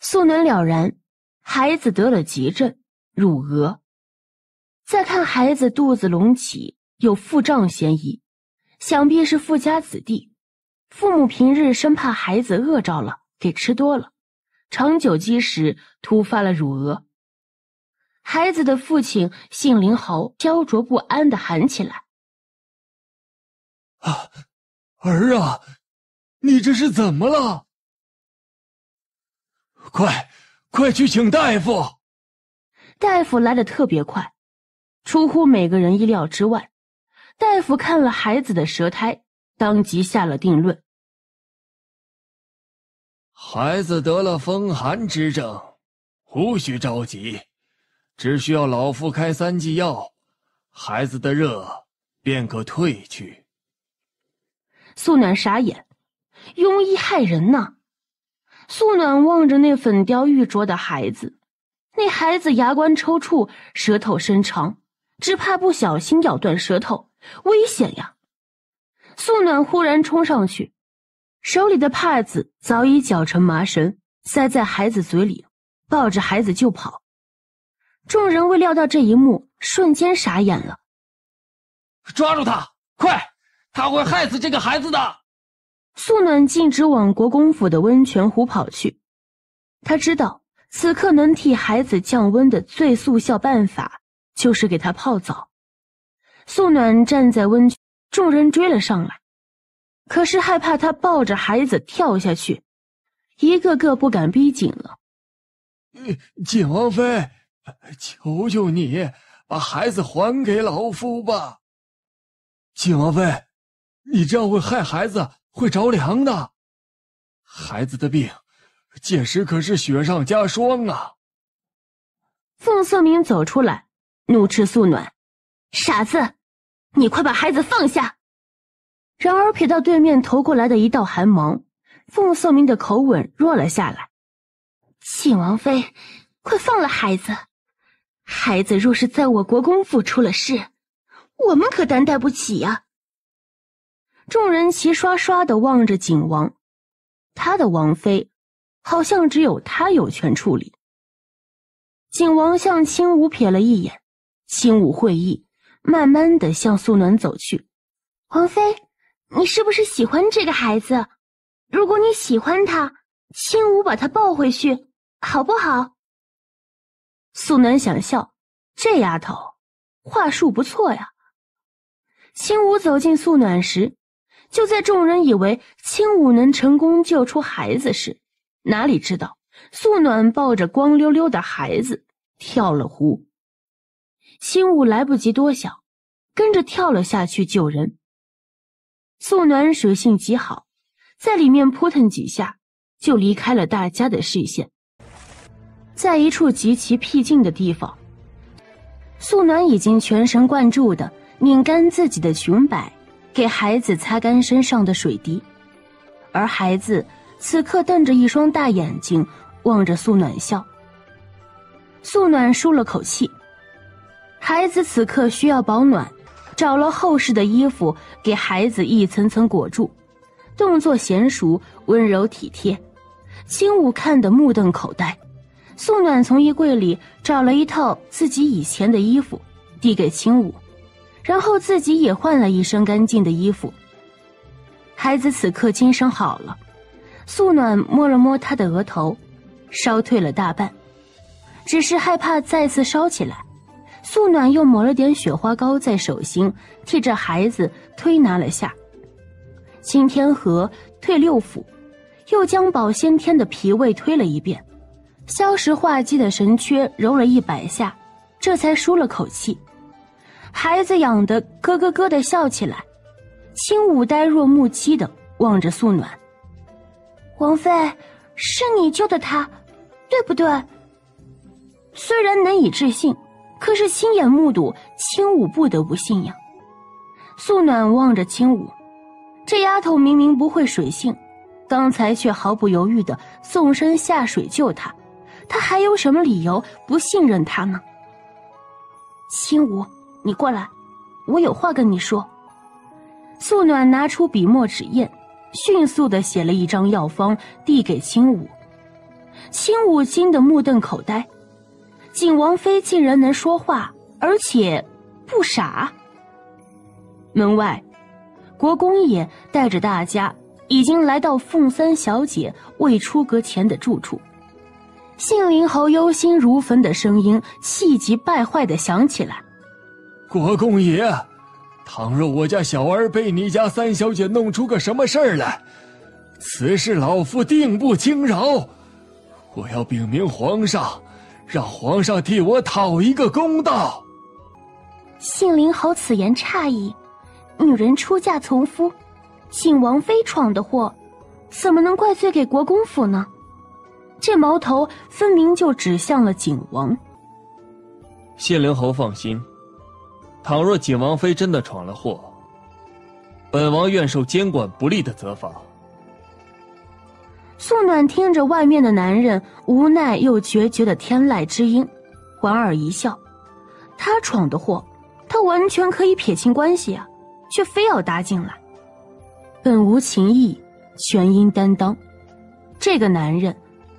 素能了然，孩子得了急症，乳额。再看孩子肚子隆起，有腹胀嫌疑，想必是富家子弟，父母平日生怕孩子饿着了，给吃多了，长久积食，突发了乳额。孩子的父亲姓林，侯焦灼不安地喊起来：“啊！”儿啊，你这是怎么了？快，快去请大夫！大夫来的特别快，出乎每个人意料之外。大夫看了孩子的舌苔，当即下了定论：孩子得了风寒之症，无需着急，只需要老夫开三剂药，孩子的热便可退去。素暖傻眼，庸医害人呐！素暖望着那粉雕玉琢的孩子，那孩子牙关抽搐，舌头伸长，只怕不小心咬断舌头，危险呀！素暖忽然冲上去，手里的帕子早已绞成麻绳，塞在孩子嘴里，抱着孩子就跑。众人未料到这一幕，瞬间傻眼了。抓住他，快！他会害死这个孩子的。素暖径直往国公府的温泉湖跑去，他知道此刻能替孩子降温的最速效办法就是给他泡澡。素暖站在温泉，众人追了上来，可是害怕他抱着孩子跳下去，一个个不敢逼紧了。景王妃，求求你把孩子还给老夫吧，景王妃。你这样会害孩子，会着凉的。孩子的病，届时可是雪上加霜啊！凤色明走出来，怒斥素暖：“傻子，你快把孩子放下！”然而瞥到对面投过来的一道寒芒，凤色明的口吻弱了下来：“庆王妃，快放了孩子！孩子若是在我国公府出了事，我们可担待不起呀！”众人齐刷刷的望着景王，他的王妃，好像只有他有权处理。景王向青武瞥了一眼，青武会意，慢慢的向素暖走去。王妃，你是不是喜欢这个孩子？如果你喜欢他，青武把他抱回去，好不好？素暖想笑，这丫头，话术不错呀。青武走进素暖时。就在众人以为青武能成功救出孩子时，哪里知道素暖抱着光溜溜的孩子跳了湖。青武来不及多想，跟着跳了下去救人。素暖水性极好，在里面扑腾几下，就离开了大家的视线。在一处极其僻静的地方，素暖已经全神贯注地拧干自己的裙摆。给孩子擦干身上的水滴，而孩子此刻瞪着一双大眼睛望着素暖笑。素暖舒了口气，孩子此刻需要保暖，找了厚实的衣服给孩子一层层裹住，动作娴熟温柔体贴。青武看得目瞪口呆，素暖从衣柜里找了一套自己以前的衣服递给青武。然后自己也换了一身干净的衣服。孩子此刻精神好了，素暖摸了摸他的额头，烧退了大半，只是害怕再次烧起来，素暖又抹了点雪花膏在手心，替着孩子推拿了下，清天河退六腑，又将保先天的脾胃推了一遍，消食化积的神阙揉了一百下，这才舒了口气。孩子养的咯咯咯的笑起来，青武呆若木鸡的望着素暖。王妃，是你救的他，对不对？虽然难以置信，可是亲眼目睹，青武不得不信仰。素暖望着青武，这丫头明明不会水性，刚才却毫不犹豫的纵身下水救他，她还有什么理由不信任他呢？青武。你过来，我有话跟你说。素暖拿出笔墨纸砚，迅速的写了一张药方，递给青武。青武惊得目瞪口呆，景王妃竟然能说话，而且不傻。门外，国公爷带着大家已经来到凤三小姐未出阁前的住处，杏林侯忧心如焚的声音气急败坏的响起来。国公爷，倘若我家小儿被你家三小姐弄出个什么事儿来，此事老夫定不轻饶。我要禀明皇上，让皇上替我讨一个公道。信陵侯此言差矣，女人出嫁从夫，请王妃闯的祸，怎么能怪罪给国公府呢？这矛头分明就指向了景王。信陵侯放心。倘若景王妃真的闯了祸，本王愿受监管不力的责罚。宋暖听着外面的男人无奈又决绝的天籁之音，莞尔一笑。他闯的祸，他完全可以撇清关系啊，却非要搭进来。本无情义，全因担当。这个男人，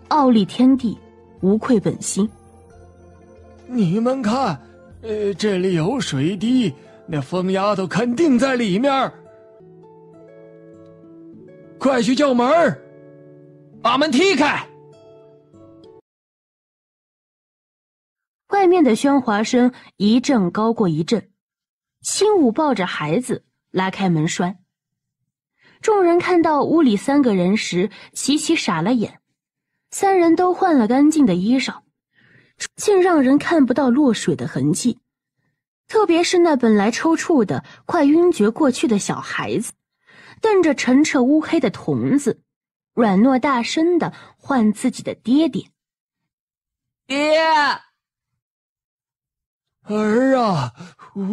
傲立天地，无愧本心。你们看。呃，这里有水滴，那疯丫头肯定在里面。快去叫门把门踢开！外面的喧哗声一阵高过一阵。青舞抱着孩子拉开门栓，众人看到屋里三个人时齐齐傻了眼，三人都换了干净的衣裳。竟让人看不到落水的痕迹，特别是那本来抽搐的、快晕厥过去的小孩子，瞪着澄澈乌黑的瞳子，软糯大声的唤自己的爹爹：“爹，儿啊，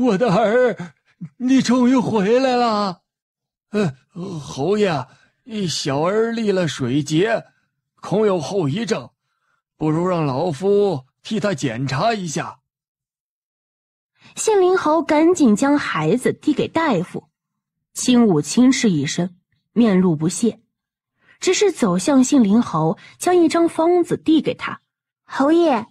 我的儿，你终于回来了。”“呃，侯爷，小儿立了水劫，恐有后遗症，不如让老夫。”替他检查一下。杏林侯赶紧将孩子递给大夫，青武轻斥一声，面露不屑，只是走向杏林侯，将一张方子递给他。侯爷，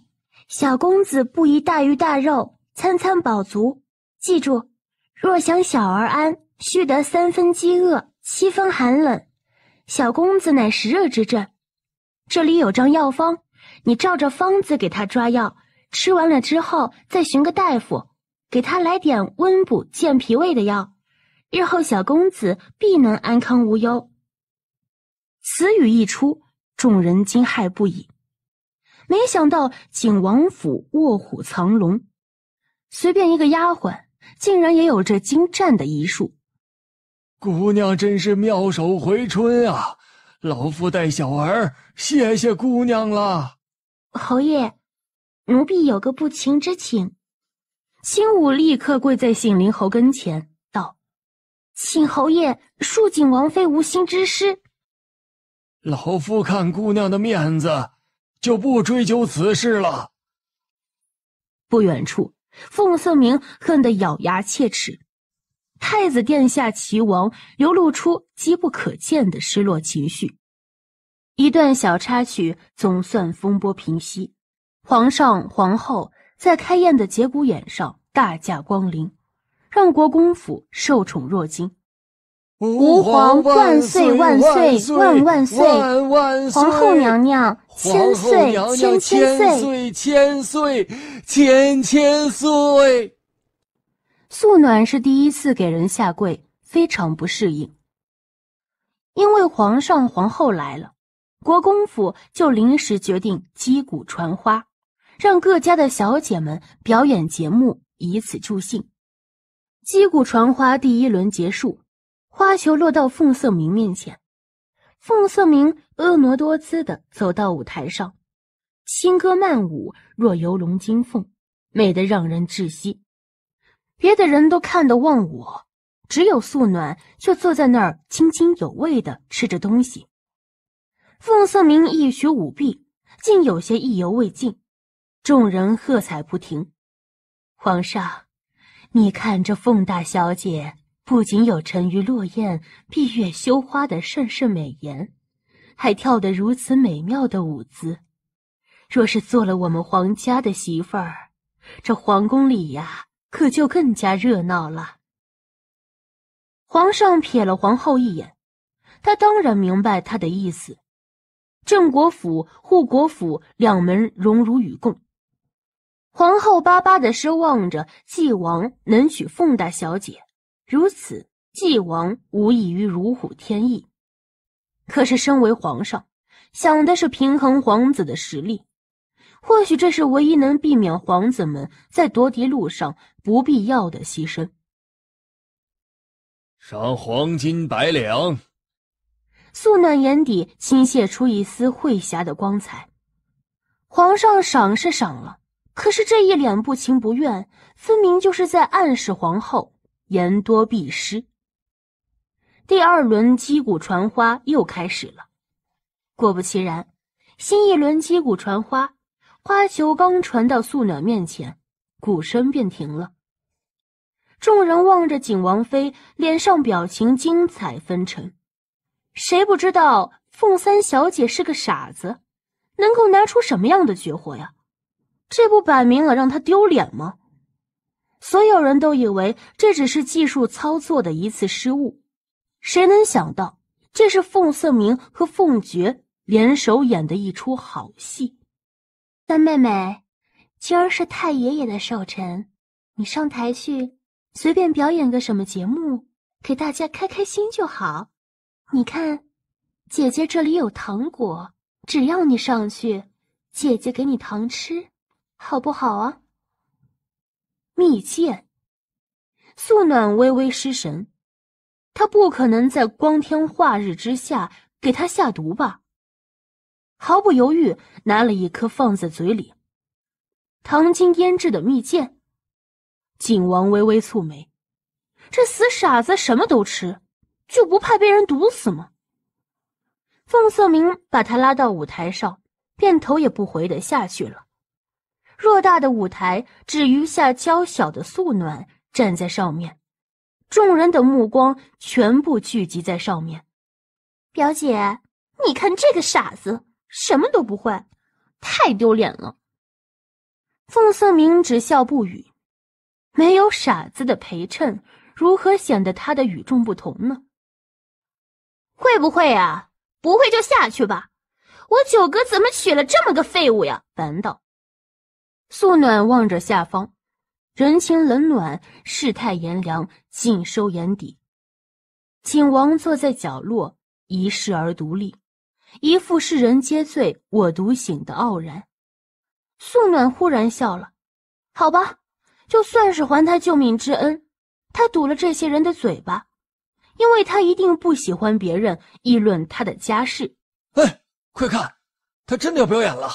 小公子不宜大鱼大肉，餐餐饱足。记住，若想小儿安，须得三分饥饿，七分寒冷。小公子乃食热之症，这里有张药方。你照着方子给他抓药，吃完了之后再寻个大夫，给他来点温补健脾胃的药，日后小公子必能安康无忧。此语一出，众人惊骇不已，没想到景王府卧虎藏龙，随便一个丫鬟竟然也有这精湛的医术。姑娘真是妙手回春啊！老夫带小儿，谢谢姑娘了。侯爷，奴婢有个不情之请。青武立刻跪在醒灵侯跟前，道：“请侯爷恕景王妃无心之失。”老夫看姑娘的面子，就不追究此事了。不远处，凤色明恨得咬牙切齿；太子殿下齐王流露出几不可见的失落情绪。一段小插曲总算风波平息，皇上、皇后在开宴的节骨眼上大驾光临，让国公府受宠若惊。吾皇万岁万岁万万岁！皇后娘娘千岁千岁千岁千千岁！素暖是第一次给人下跪，非常不适应，因为皇上、皇后来了。国公府就临时决定击鼓传花，让各家的小姐们表演节目，以此助兴。击鼓传花第一轮结束，花球落到凤色明面前。凤色明婀娜多姿的走到舞台上，轻歌曼舞，若游龙惊凤，美得让人窒息。别的人都看得忘我，只有素暖却坐在那儿津津有味的吃着东西。凤瑟明一学舞弊，竟有些意犹未尽，众人喝彩不停。皇上，你看这凤大小姐不仅有沉鱼落雁、闭月羞花的盛世美颜，还跳得如此美妙的舞姿。若是做了我们皇家的媳妇儿，这皇宫里呀，可就更加热闹了。皇上瞥了皇后一眼，他当然明白她的意思。郑国府、护国府两门荣辱与共，皇后巴巴的奢望着继王能娶凤大小姐，如此继王无异于如虎添翼。可是身为皇上，想的是平衡皇子的实力，或许这是唯一能避免皇子们在夺嫡路上不必要的牺牲。赏黄金百两。素暖眼底倾泻出一丝晦霞的光彩，皇上赏是赏了，可是这一脸不情不愿，分明就是在暗示皇后言多必失。第二轮击鼓传花又开始了，果不其然，新一轮击鼓传花，花球刚传到素暖面前，鼓声便停了。众人望着景王妃，脸上表情精彩纷呈。谁不知道凤三小姐是个傻子，能够拿出什么样的绝活呀？这不摆明了让她丢脸吗？所有人都以为这只是技术操作的一次失误，谁能想到这是凤瑟明和凤珏联手演的一出好戏？三妹妹，今儿是太爷爷的寿辰，你上台去随便表演个什么节目，给大家开开心就好。你看，姐姐这里有糖果，只要你上去，姐姐给你糖吃，好不好啊？蜜饯。素暖微微失神，他不可能在光天化日之下给他下毒吧？毫不犹豫拿了一颗放在嘴里，糖精腌制的蜜饯。景王微微蹙眉，这死傻子什么都吃。就不怕被人毒死吗？凤色明把他拉到舞台上，便头也不回的下去了。偌大的舞台只余下娇小的素暖站在上面，众人的目光全部聚集在上面。表姐，你看这个傻子什么都不会，太丢脸了。凤色明只笑不语，没有傻子的陪衬，如何显得他的与众不同呢？会不会啊？不会就下去吧。我九哥怎么娶了这么个废物呀？烦道。素暖望着下方，人情冷暖，世态炎凉，尽收眼底。景王坐在角落，一世而独立，一副世人皆醉我独醒的傲然。素暖忽然笑了。好吧，就算是还他救命之恩，他堵了这些人的嘴巴。因为他一定不喜欢别人议论他的家事。哎，快看，他真的要表演了。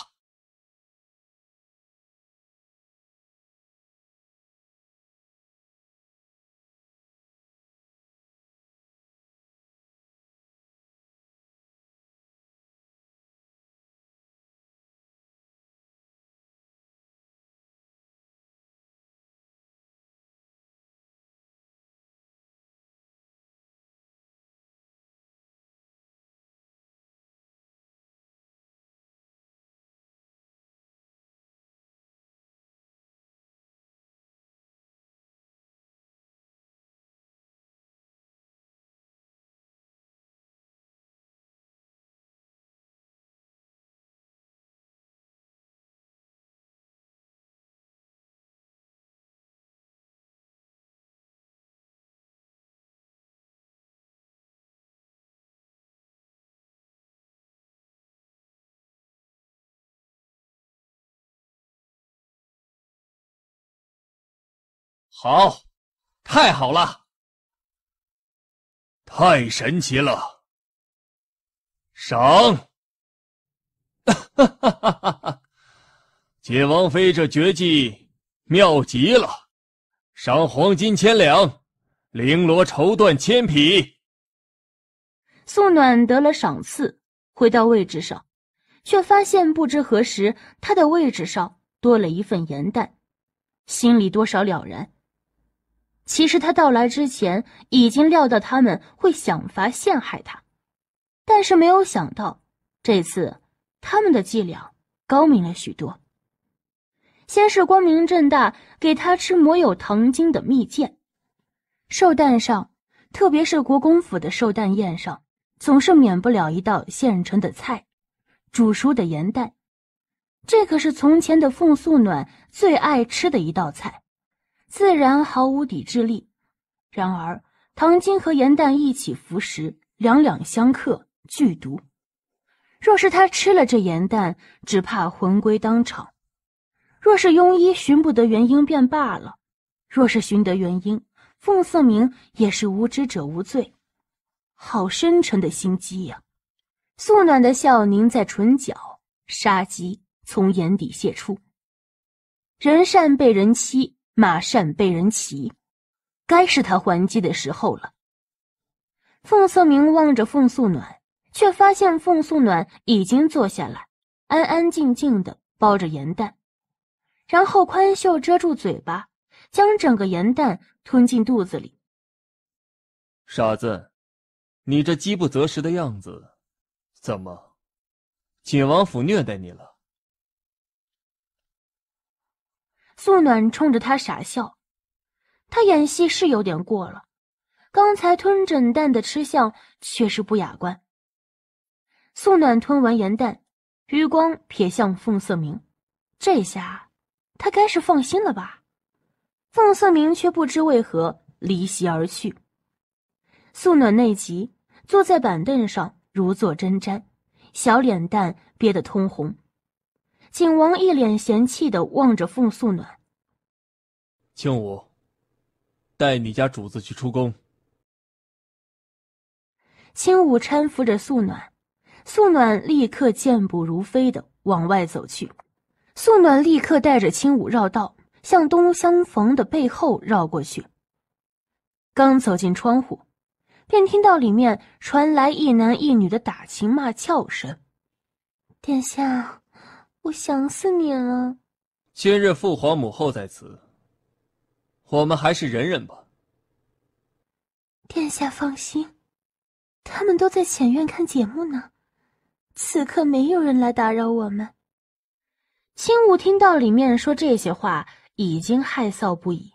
好，太好了，太神奇了！赏，哈哈哈哈哈哈！解王妃这绝技妙极了，赏黄金千两，绫罗绸缎千匹。素暖得了赏赐，回到位置上，却发现不知何时她的位置上多了一份盐袋，心里多少了然。其实他到来之前已经料到他们会想法陷害他，但是没有想到这次他们的伎俩高明了许多。先是光明正大给他吃没有糖精的蜜饯，寿诞上，特别是国公府的寿诞宴上，总是免不了一道现成的菜——煮熟的盐蛋。这可是从前的凤素暖最爱吃的一道菜。自然毫无抵制力。然而，唐晶和盐蛋一起服食，两两相克，剧毒。若是他吃了这盐蛋，只怕魂归当场。若是庸医寻不得原因，便罢了；若是寻得原因，凤四明也是无知者无罪。好深沉的心机呀！素暖的笑凝在唇角，杀机从眼底泄出。人善被人欺。马善被人骑，该是他还击的时候了。凤瑟明望着凤素暖，却发现凤素暖已经坐下来，安安静静的包着盐蛋，然后宽袖遮住嘴巴，将整个盐蛋吞进肚子里。傻子，你这饥不择食的样子，怎么？锦王府虐待你了？素暖冲着他傻笑，他演戏是有点过了，刚才吞枕蛋的吃相确实不雅观。素暖吞完盐蛋，余光瞥向凤色明，这下他该是放心了吧？凤色明却不知为何离席而去，素暖内急，坐在板凳上如坐针毡，小脸蛋憋得通红。景王一脸嫌弃的望着凤素暖。轻武，带你家主子去出宫。轻武搀扶着素暖，素暖立刻健步如飞的往外走去。素暖立刻带着青武绕道，向东相逢的背后绕过去。刚走进窗户，便听到里面传来一男一女的打情骂俏声，殿下。我想死你了！今日父皇母后在此，我们还是忍忍吧。殿下放心，他们都在前院看节目呢，此刻没有人来打扰我们。青舞听到里面说这些话，已经害臊不已。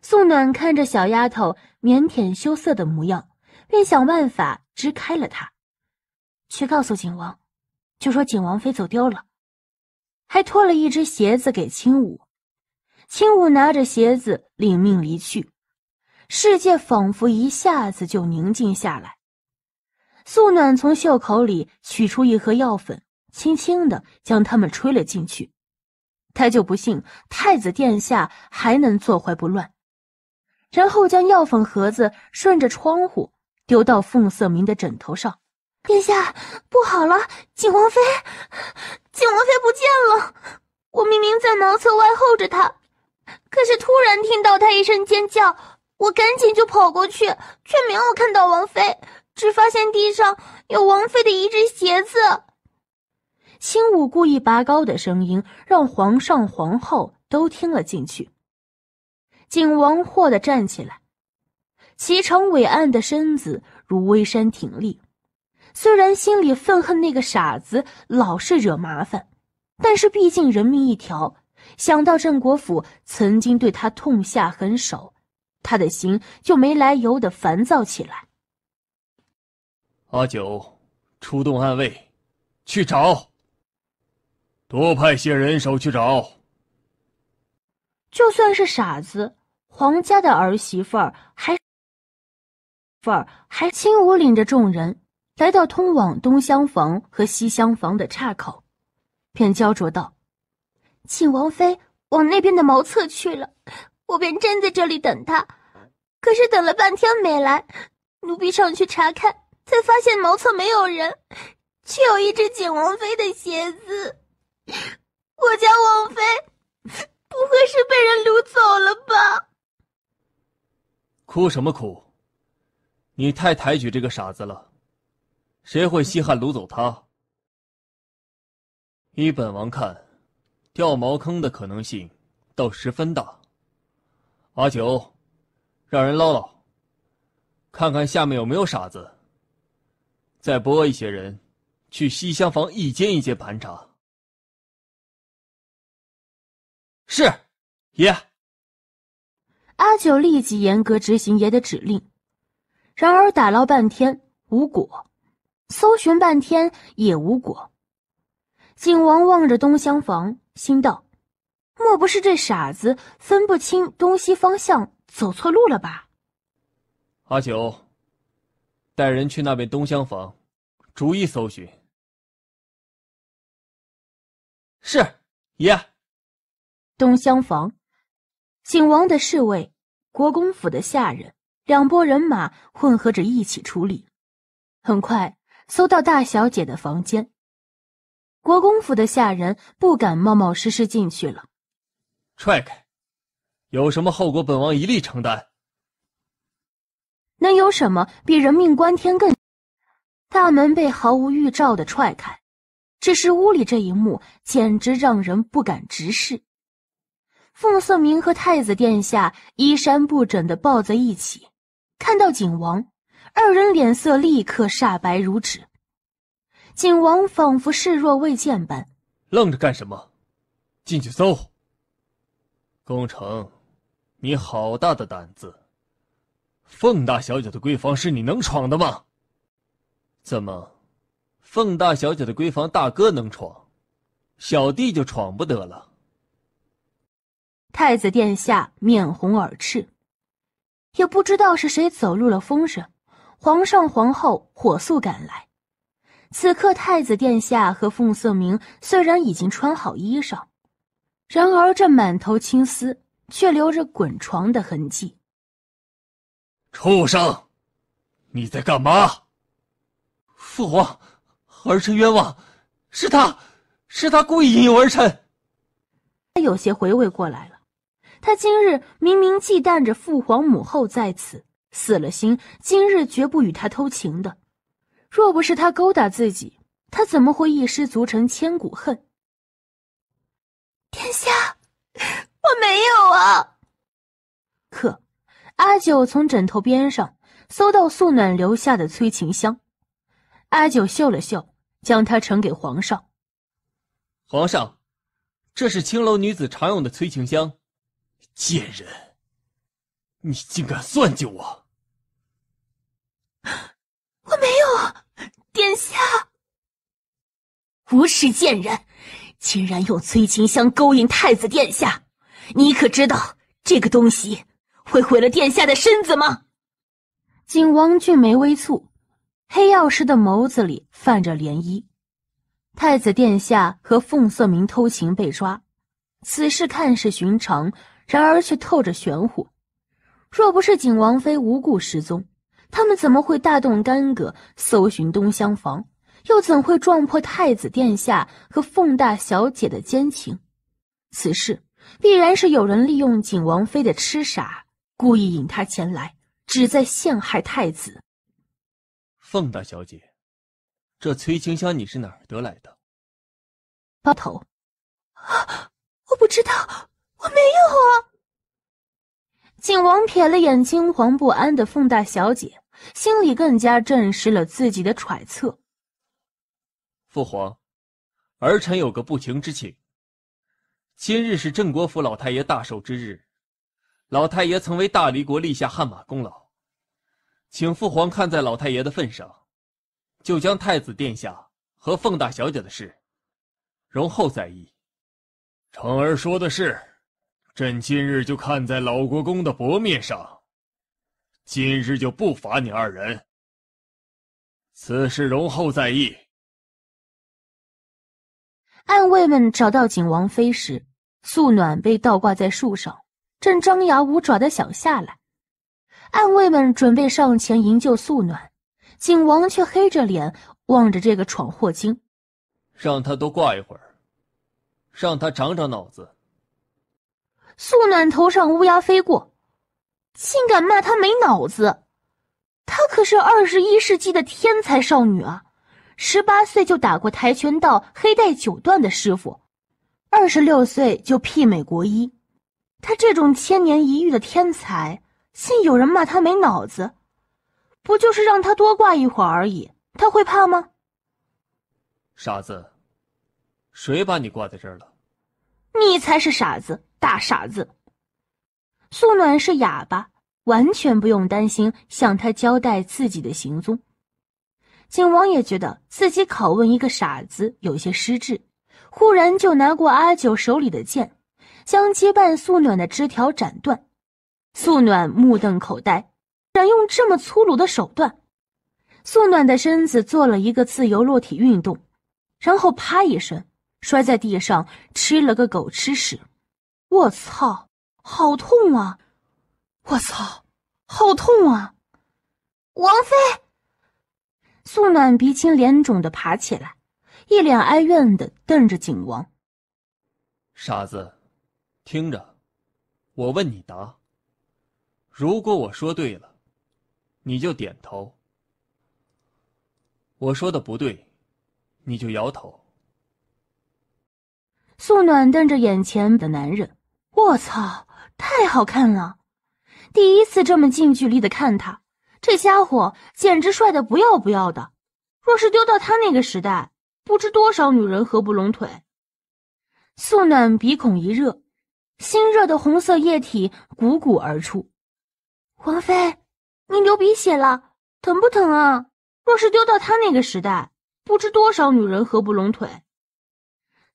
宋暖看着小丫头腼腆羞涩的模样，便想办法支开了她，去告诉景王。就说景王妃走丢了，还脱了一只鞋子给青武。青武拿着鞋子领命离去，世界仿佛一下子就宁静下来。素暖从袖口里取出一盒药粉，轻轻的将它们吹了进去。他就不信太子殿下还能坐怀不乱，然后将药粉盒子顺着窗户丢到凤色明的枕头上。殿下，不好了！景王妃，景王妃不见了！我明明在茅厕外候着她，可是突然听到她一声尖叫，我赶紧就跑过去，却没有看到王妃，只发现地上有王妃的一只鞋子。轻武故意拔高的声音让皇上、皇后都听了进去。景王霍的站起来，齐长伟岸的身子如巍山挺立。虽然心里愤恨那个傻子老是惹麻烦，但是毕竟人命一条，想到郑国府曾经对他痛下狠手，他的心就没来由的烦躁起来。阿九，出动暗卫，去找，多派些人手去找。就算是傻子，皇家的儿媳妇儿还，儿还，亲武领着众人。来到通往东厢房和西厢房的岔口，便焦灼道：“景王妃往那边的茅厕去了，我便站在这里等他。可是等了半天没来，奴婢上去查看，才发现茅厕没有人，却有一只景王妃的鞋子。我家王妃不会是被人掳走了吧？”哭什么哭？你太抬举这个傻子了。谁会稀罕掳走他？依本王看，掉茅坑的可能性倒十分大。阿九，让人捞捞，看看下面有没有傻子。再拨一些人，去西厢房一间一间盘查。是，爷。阿九立即严格执行爷的指令。然而打捞半天无果。搜寻半天也无果，景王望着东厢房，心道：“莫不是这傻子分不清东西方向，走错路了吧？”阿九，带人去那边东厢房，逐一搜寻。是，爷。东厢房，景王的侍卫、国公府的下人，两拨人马混合着一起处理。很快。搜到大小姐的房间，国公府的下人不敢冒冒失失进去了。踹开，有什么后果，本王一力承担。能有什么比人命关天更？大门被毫无预兆的踹开，只是屋里这一幕简直让人不敢直视。凤瑟明和太子殿下衣衫不整的抱在一起，看到景王。二人脸色立刻煞白如纸，景王仿佛视若未见般，愣着干什么？进去搜。宫城，你好大的胆子！凤大小姐的闺房是你能闯的吗？怎么，凤大小姐的闺房大哥能闯，小弟就闯不得了？太子殿下面红耳赤，也不知道是谁走漏了风声。皇上、皇后火速赶来。此刻，太子殿下和凤色明虽然已经穿好衣裳，然而这满头青丝却留着滚床的痕迹。畜生，你在干嘛？父皇，儿臣冤枉，是他，是他故意引诱儿臣。他有些回味过来了，他今日明明忌惮着父皇母后在此。死了心，今日绝不与他偷情的。若不是他勾搭自己，他怎么会一失足成千古恨？殿下，我没有啊。可，阿九从枕头边上搜到素暖留下的催情香，阿九嗅了嗅，将它呈给皇上。皇上，这是青楼女子常用的催情香。贱人，你竟敢算计我！我没有，殿下。无耻贱人，竟然用催情香勾引太子殿下！你可知道这个东西会毁了殿下的身子吗？景王俊眉微蹙，黑曜石的眸子里泛着涟漪。太子殿下和凤色明偷情被抓，此事看似寻常，然而却透着玄乎。若不是景王妃无故失踪，他们怎么会大动干戈搜寻东厢房？又怎会撞破太子殿下和凤大小姐的奸情？此事必然是有人利用景王妃的痴傻，故意引她前来，旨在陷害太子。凤大小姐，这崔清香你是哪儿得来的？包头，啊，我不知道，我没有啊。景王瞥了眼惊惶不安的凤大小姐，心里更加证实了自己的揣测。父皇，儿臣有个不情之请。今日是郑国府老太爷大寿之日，老太爷曾为大黎国立下汗马功劳，请父皇看在老太爷的份上，就将太子殿下和凤大小姐的事，容后再议。成儿说的是。朕今日就看在老国公的薄面上，今日就不罚你二人。此事容后再议。暗卫们找到景王妃时，素暖被倒挂在树上，正张牙舞爪的想下来。暗卫们准备上前营救素暖，景王却黑着脸望着这个闯祸精，让他多挂一会儿，让他长长脑子。素暖头上乌鸦飞过，竟敢骂她没脑子！她可是二十一世纪的天才少女啊，十八岁就打过跆拳道黑带九段的师傅，二十六岁就媲美国一。他这种千年一遇的天才，竟有人骂他没脑子？不就是让他多挂一会儿而已，他会怕吗？傻子，谁把你挂在这儿了？你才是傻子！大傻子，素暖是哑巴，完全不用担心向他交代自己的行踪。景王也觉得自己拷问一个傻子有些失智，忽然就拿过阿九手里的剑，将羁绊素暖的枝条斩断。素暖目瞪口呆，敢用这么粗鲁的手段！素暖的身子做了一个自由落体运动，然后啪一声摔在地上，吃了个狗吃屎。我操，好痛啊！我操，好痛啊！王妃，宋暖鼻青脸肿的爬起来，一脸哀怨的瞪着景王。傻子，听着，我问你答。如果我说对了，你就点头；我说的不对，你就摇头。素暖瞪着眼前的男人，我操，太好看了！第一次这么近距离的看他，这家伙简直帅的不要不要的。若是丢到他那个时代，不知多少女人合不拢腿。素暖鼻孔一热，新热的红色液体汩汩而出。王妃，你流鼻血了，疼不疼啊？若是丢到他那个时代，不知多少女人合不拢腿。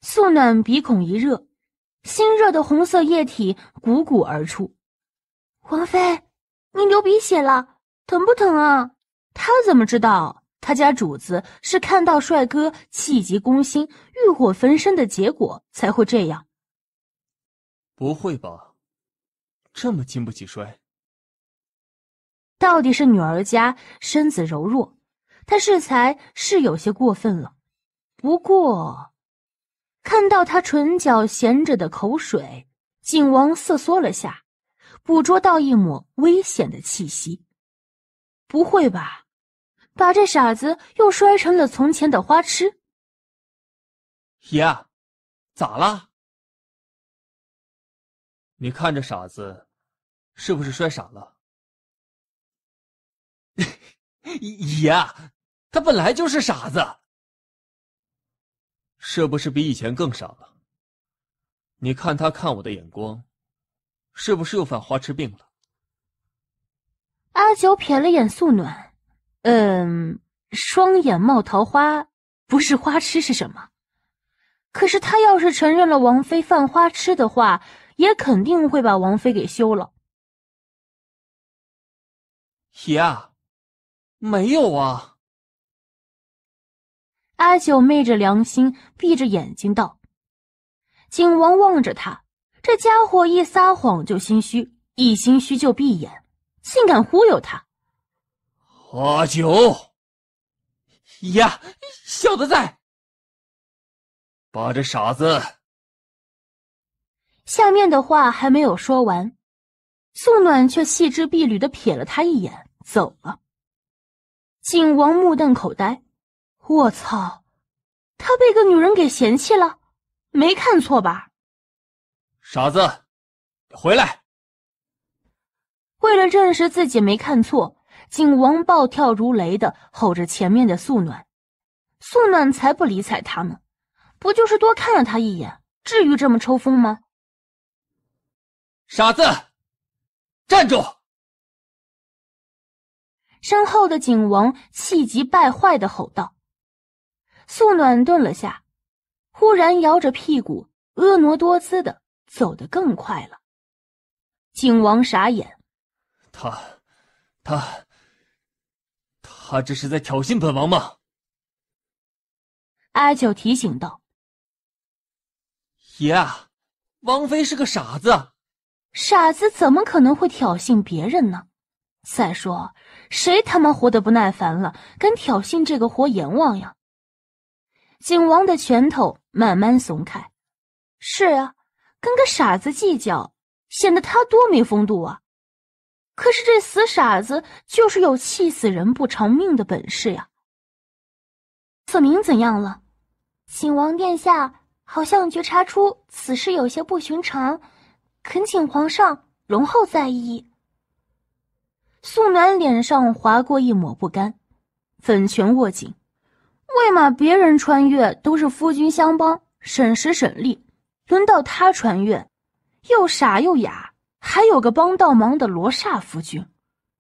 素暖鼻孔一热，心热的红色液体汩汩而出。王妃，你流鼻血了，疼不疼啊？他怎么知道？他家主子是看到帅哥气急攻心、欲火焚身的结果才会这样。不会吧，这么经不起摔？到底是女儿家身子柔弱，他适才是有些过分了。不过。看到他唇角衔着的口水，景王瑟缩了下，捕捉到一抹危险的气息。不会吧，把这傻子又摔成了从前的花痴？爷，咋了？你看这傻子，是不是摔傻了？爷，他本来就是傻子。是不是比以前更傻了？你看他看我的眼光，是不是又犯花痴病了？阿九瞥了眼素暖，嗯，双眼冒桃花，不是花痴是什么？可是他要是承认了王妃犯花痴的话，也肯定会把王妃给休了。爷，没有啊。阿九昧着良心，闭着眼睛道：“景王望着他，这家伙一撒谎就心虚，一心虚就闭眼，竟敢忽悠他。”阿九，呀，小的在。把这傻子。下面的话还没有说完，宋暖却细枝碧缕的瞥了他一眼，走了。景王目瞪口呆。我操！他被个女人给嫌弃了，没看错吧？傻子，回来！为了证实自己没看错，景王暴跳如雷的吼着前面的素暖。素暖才不理睬他呢，不就是多看了他一眼，至于这么抽风吗？傻子，站住！身后的景王气急败坏的吼道。素暖顿了下，忽然摇着屁股，婀娜多姿的走得更快了。景王傻眼，他，他，他这是在挑衅本王吗？阿九提醒道：“爷，王妃是个傻子，傻子怎么可能会挑衅别人呢？再说，谁他妈活得不耐烦了，敢挑衅这个活阎王呀？”景王的拳头慢慢松开。是啊，跟个傻子计较，显得他多没风度啊。可是这死傻子就是有气死人不偿命的本事呀。子明怎样了？景王殿下好像觉察出此事有些不寻常，恳请皇上容后再议。素暖脸上划过一抹不甘，粉拳握紧。为嘛别人穿越都是夫君相帮，省时省力，轮到他穿越，又傻又哑，还有个帮倒忙的罗刹夫君，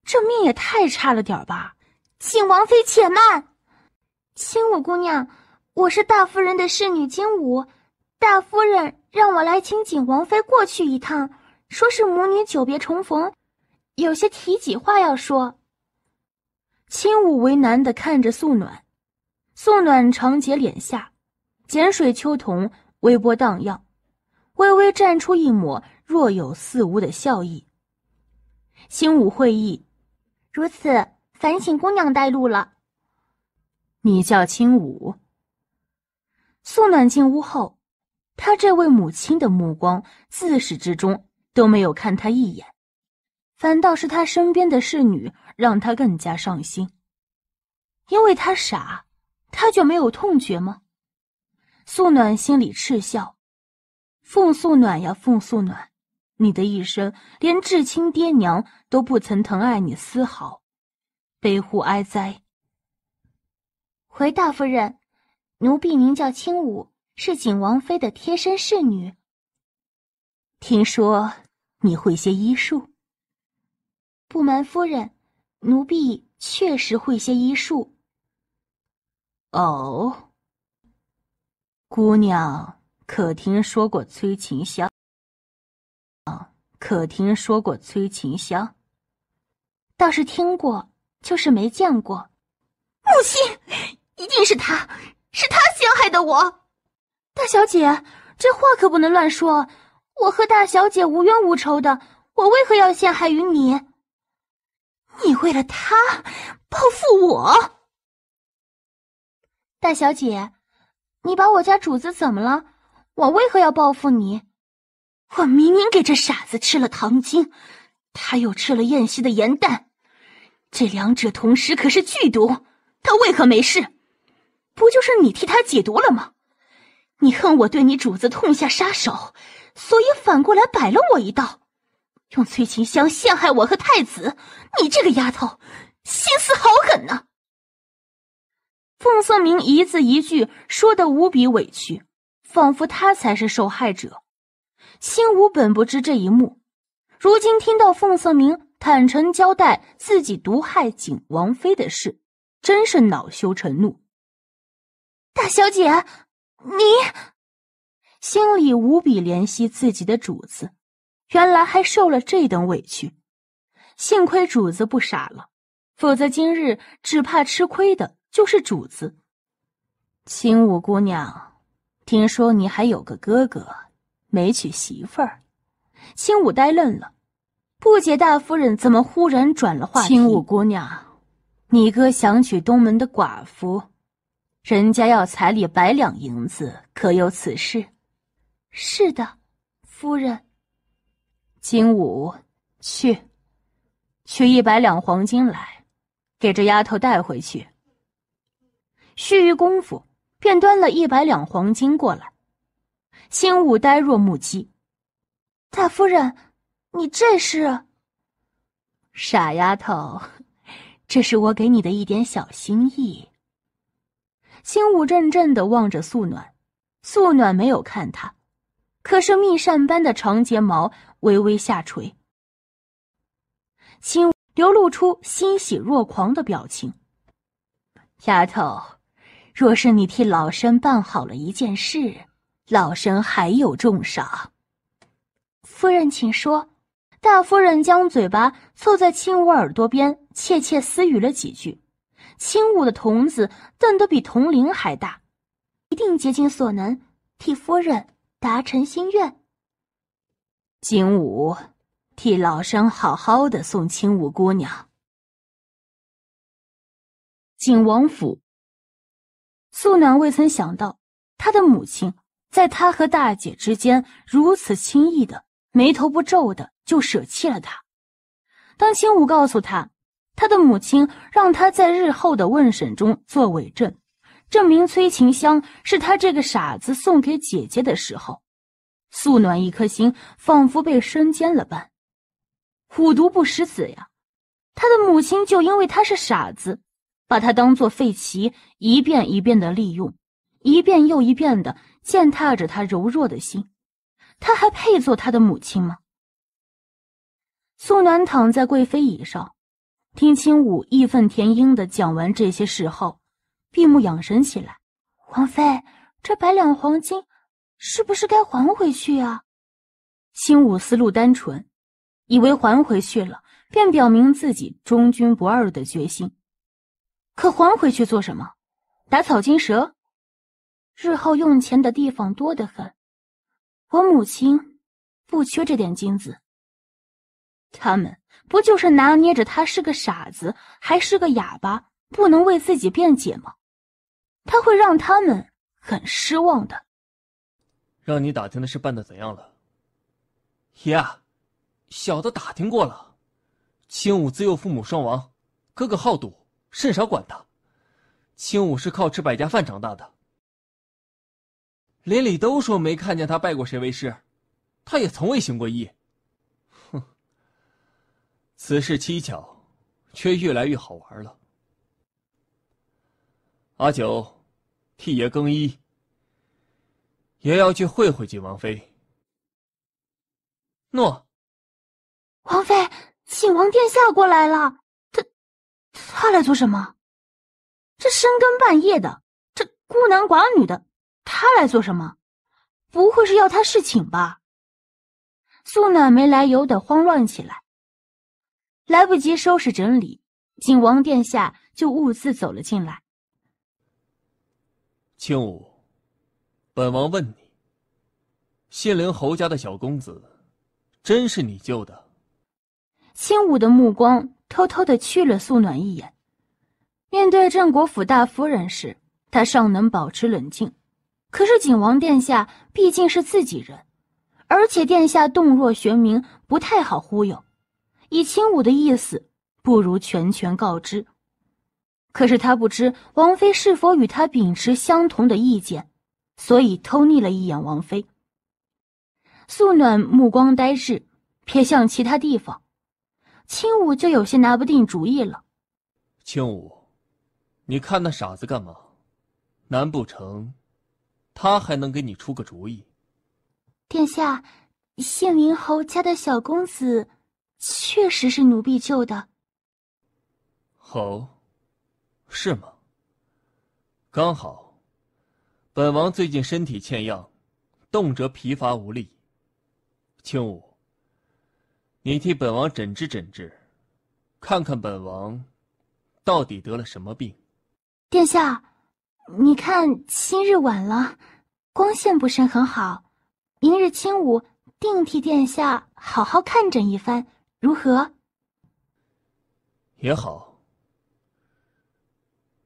这命也太差了点吧？景王妃且慢，青舞姑娘，我是大夫人的侍女金舞，大夫人让我来请景王妃过去一趟，说是母女久别重逢，有些提己话要说。青舞为难的看着素暖。宋暖长睫脸下，碱水秋瞳微波荡漾，微微绽出一抹若有似无的笑意。青武会意，如此，烦请姑娘带路了。你叫青武。宋暖进屋后，她这位母亲的目光自始至终都没有看她一眼，反倒是她身边的侍女让她更加上心，因为她傻。他就没有痛觉吗？素暖心里嗤笑：“凤素暖呀，凤素暖，你的一生连至亲爹娘都不曾疼爱你丝毫，悲乎哀哉！”回大夫人，奴婢名叫青舞，是景王妃的贴身侍女。听说你会些医术，不瞒夫人，奴婢确实会些医术。哦，姑娘可听说过催情香？啊，可听说过催情香？倒是听过，就是没见过。母亲，一定是他，是他陷害的我。大小姐，这话可不能乱说。我和大小姐无冤无仇的，我为何要陷害于你？你为了他报复我？大小姐，你把我家主子怎么了？我为何要报复你？我明明给这傻子吃了糖精，他又吃了燕西的盐蛋，这两者同食可是剧毒，他为何没事？不就是你替他解毒了吗？你恨我对你主子痛下杀手，所以反过来摆了我一道，用催情香陷害我和太子。你这个丫头，心思好狠呐！凤色明一字一句说的无比委屈，仿佛他才是受害者。心无本不知这一幕，如今听到凤色明坦诚交代自己毒害景王妃的事，真是恼羞成怒。大小姐，你心里无比怜惜自己的主子，原来还受了这等委屈。幸亏主子不傻了，否则今日只怕吃亏的。就是主子，青舞姑娘，听说你还有个哥哥，没娶媳妇儿。青舞呆愣了，不解大夫人怎么忽然转了话题。青舞姑娘，你哥想娶东门的寡妇，人家要彩礼百两银子，可有此事？是的，夫人。青武，去，取一百两黄金来，给这丫头带回去。须臾功夫，便端了一百两黄金过来。青武呆若木鸡，大夫人，你这是？傻丫头，这是我给你的一点小心意。青武怔怔的望着素暖，素暖没有看他，可是蜜扇般的长睫毛微微下垂，青流露出欣喜若狂的表情。丫头。若是你替老身办好了一件事，老身还有重赏。夫人，请说。大夫人将嘴巴凑在青武耳朵边，窃窃私语了几句。青武的瞳子瞪得比铜铃还大，一定竭尽所能替夫人达成心愿。景武，替老身好好的送青武姑娘。景王府。素暖未曾想到，他的母亲在他和大姐之间如此轻易的、眉头不皱的就舍弃了他。当青武告诉他，他的母亲让他在日后的问审中作伪证，证明崔琴香是他这个傻子送给姐姐的时候，素暖一颗心仿佛被生煎了般。虎毒不食子呀，他的母亲就因为他是傻子。把她当做废棋，一遍一遍的利用，一遍又一遍的践踏着她柔弱的心。她还配做他的母亲吗？素暖躺在贵妃椅上，听青武义愤填膺的讲完这些事后，闭目养神起来。王妃，这百两黄金，是不是该还回去啊？青武思路单纯，以为还回去了，便表明自己忠君不二的决心。可还回去做什么？打草惊蛇，日后用钱的地方多得很。我母亲不缺这点金子。他们不就是拿捏着他是个傻子，还是个哑巴，不能为自己辩解吗？他会让他们很失望的。让你打听的事办的怎样了？爷，小的打听过了，青武自幼父母双亡，哥哥好赌。甚少管他，青武是靠吃百家饭长大的。邻里都说没看见他拜过谁为师，他也从未行过义。哼，此事蹊跷，却越来越好玩了。阿九，替爷更衣。爷要去会会晋王妃。诺。王妃，晋王殿下过来了。他来做什么？这深更半夜的，这孤男寡女的，他来做什么？不会是要他侍寝吧？素暖没来由的慌乱起来，来不及收拾整理，景王殿下就兀自走了进来。青武，本王问你，信陵侯家的小公子，真是你救的？青武的目光。偷偷的去了素暖一眼。面对镇国府大夫人时，他尚能保持冷静，可是景王殿下毕竟是自己人，而且殿下洞若玄冥，不太好忽悠。以轻武的意思，不如全权告知。可是他不知王妃是否与他秉持相同的意见，所以偷睨了一眼王妃。素暖目光呆滞，瞥向其他地方。青武就有些拿不定主意了。青武，你看那傻子干嘛？难不成他还能给你出个主意？殿下，姓林侯家的小公子确实是奴婢救的。侯，是吗？刚好，本王最近身体欠恙，动辄疲乏无力。青武。你替本王诊治诊治，看看本王到底得了什么病。殿下，你看今日晚了，光线不是很好，明日清午定替殿下好好看诊一番，如何？也好。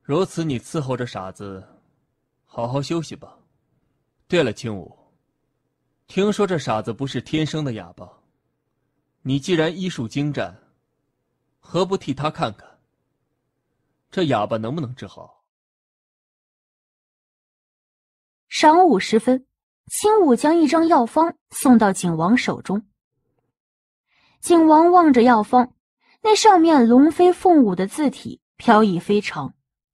如此，你伺候着傻子，好好休息吧。对了，清武，听说这傻子不是天生的哑巴。你既然医术精湛，何不替他看看，这哑巴能不能治好？晌午时分，青武将一张药方送到景王手中。景王望着药方，那上面龙飞凤舞的字体飘逸非常，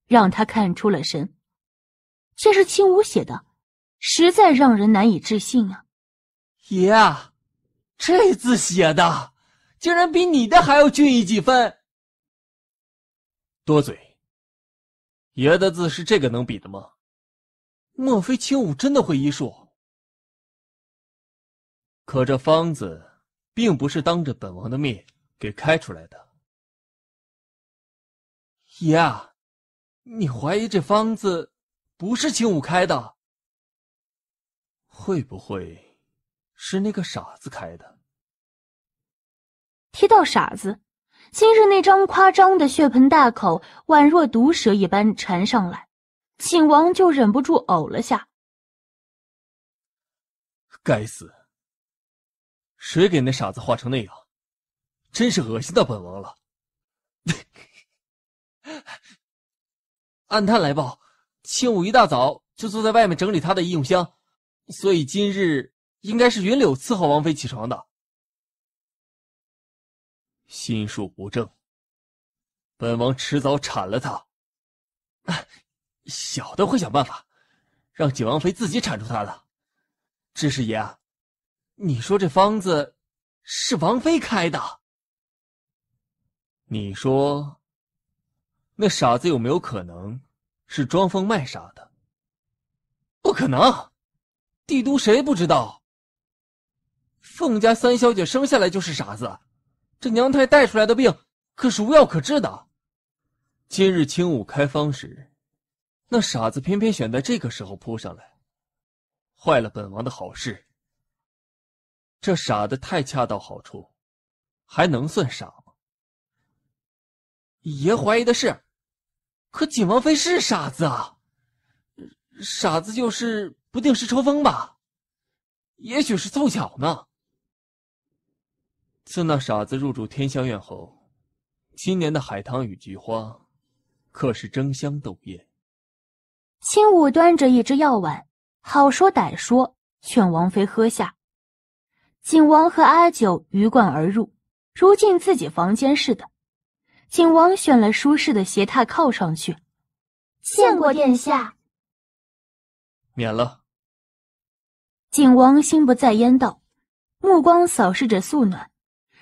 让他看出了神。这是青武写的，实在让人难以置信啊！爷啊！这字写的，竟然比你的还要俊逸几分。多嘴，爷的字是这个能比的吗？莫非青武真的会医术？可这方子，并不是当着本王的面给开出来的。爷，你怀疑这方子不是青武开的？会不会？是那个傻子开的，提到傻子，今日那张夸张的血盆大口，宛若毒蛇一般缠上来，景王就忍不住呕了下。该死！谁给那傻子画成那样，真是恶心到本王了。暗探来报，青武一大早就坐在外面整理他的医用箱，所以今日。应该是云柳伺候王妃起床的，心术不正。本王迟早铲了他。啊，小的会想办法，让景王妃自己铲除他的。只是爷啊，你说这方子是王妃开的？你说那傻子有没有可能是装疯卖傻的？不可能，帝都谁不知道？凤家三小姐生下来就是傻子，这娘胎带出来的病可是无药可治的。今日清舞开方时，那傻子偏偏选在这个时候扑上来，坏了本王的好事。这傻的太恰到好处，还能算傻吗？爷怀疑的是，可景王妃是傻子啊，傻子就是不定时抽风吧？也许是凑巧呢。自那傻子入住天香院后，今年的海棠与菊花可是争相斗艳。青舞端着一只药碗，好说歹说劝王妃喝下。景王和阿九鱼贯而入，如进自己房间似的。景王选了舒适的斜榻靠上去，见过殿下。免了。景王心不在焉道，目光扫视着素暖。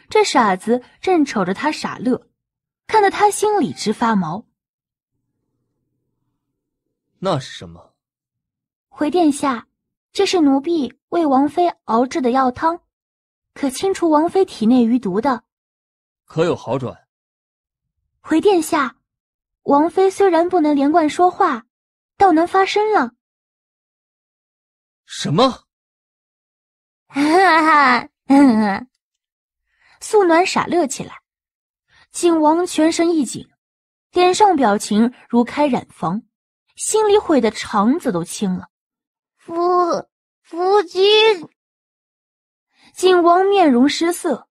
这傻子正瞅着他傻乐，看得他心里直发毛。那是什么？回殿下，这是奴婢为王妃熬制的药汤，可清除王妃体内余毒的。可有好转？回殿下，王妃虽然不能连贯说话，倒能发声了。什么？素暖傻乐起来，景王全身一紧，脸上表情如开染坊，心里悔得肠子都青了。夫夫君，景王面容失色，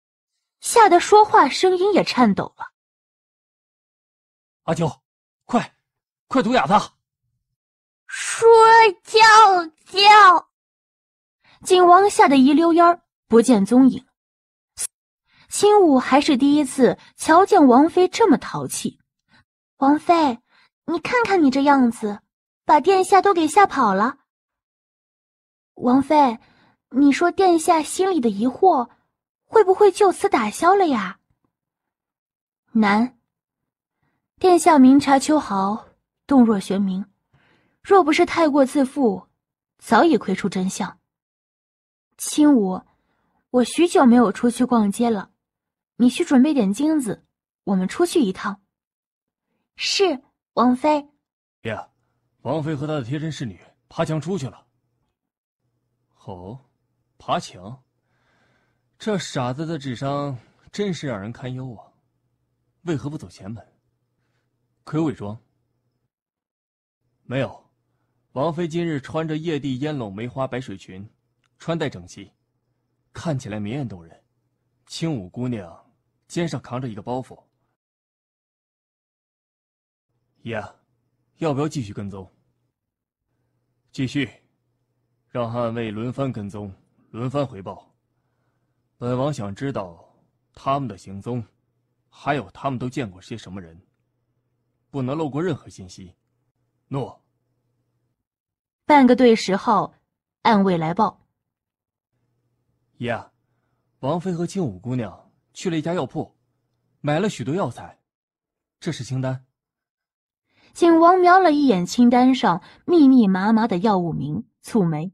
吓得说话声音也颤抖了。阿九，快，快毒哑他！说叫叫！景王吓得一溜烟不见踪影。青武还是第一次瞧见王妃这么淘气。王妃，你看看你这样子，把殿下都给吓跑了。王妃，你说殿下心里的疑惑，会不会就此打消了呀？难。殿下明察秋毫，洞若玄冥，若不是太过自负，早已窥出真相。青武，我许久没有出去逛街了。你去准备点金子，我们出去一趟。是王妃。爹，王妃和她的贴身侍女爬墙出去了。哦，爬墙。这傻子的智商真是让人堪忧啊！为何不走前门？可有伪装？没有。王妃今日穿着夜地烟笼梅花白水裙，穿戴整齐，看起来明艳动人。青舞姑娘。肩上扛着一个包袱，爷，要不要继续跟踪？继续，让暗卫轮番跟踪，轮番回报。本王想知道他们的行踪，还有他们都见过些什么人，不能漏过任何信息。诺。半个对时后，暗卫来报。爷，王妃和静武姑娘。去了一家药铺，买了许多药材，这是清单。景王瞄了一眼清单上密密麻麻的药物名，蹙眉：“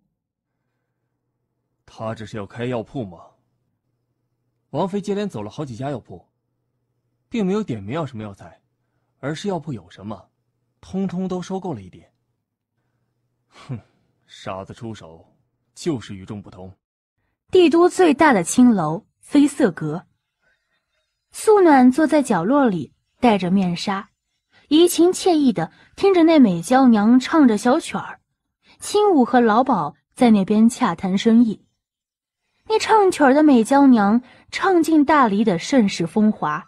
他这是要开药铺吗？”王妃接连走了好几家药铺，并没有点名要什么药材，而是药铺有什么，通通都收购了一点。哼，傻子出手就是与众不同。帝都最大的青楼飞色阁。素暖坐在角落里，戴着面纱，怡情惬意的听着那美娇娘唱着小曲儿。青武和老鸨在那边洽谈生意。那唱曲儿的美娇娘唱尽大理的盛世风华，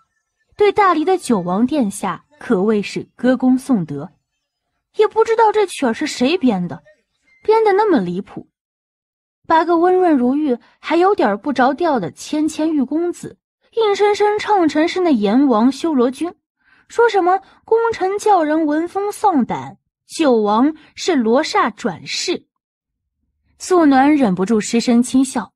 对大理的九王殿下可谓是歌功颂德。也不知道这曲儿是谁编的，编的那么离谱，八个温润如玉还有点不着调的芊芊玉公子。硬生生唱成是那阎王修罗君，说什么功臣叫人闻风丧胆，九王是罗刹转世。素暖忍不住失声轻笑，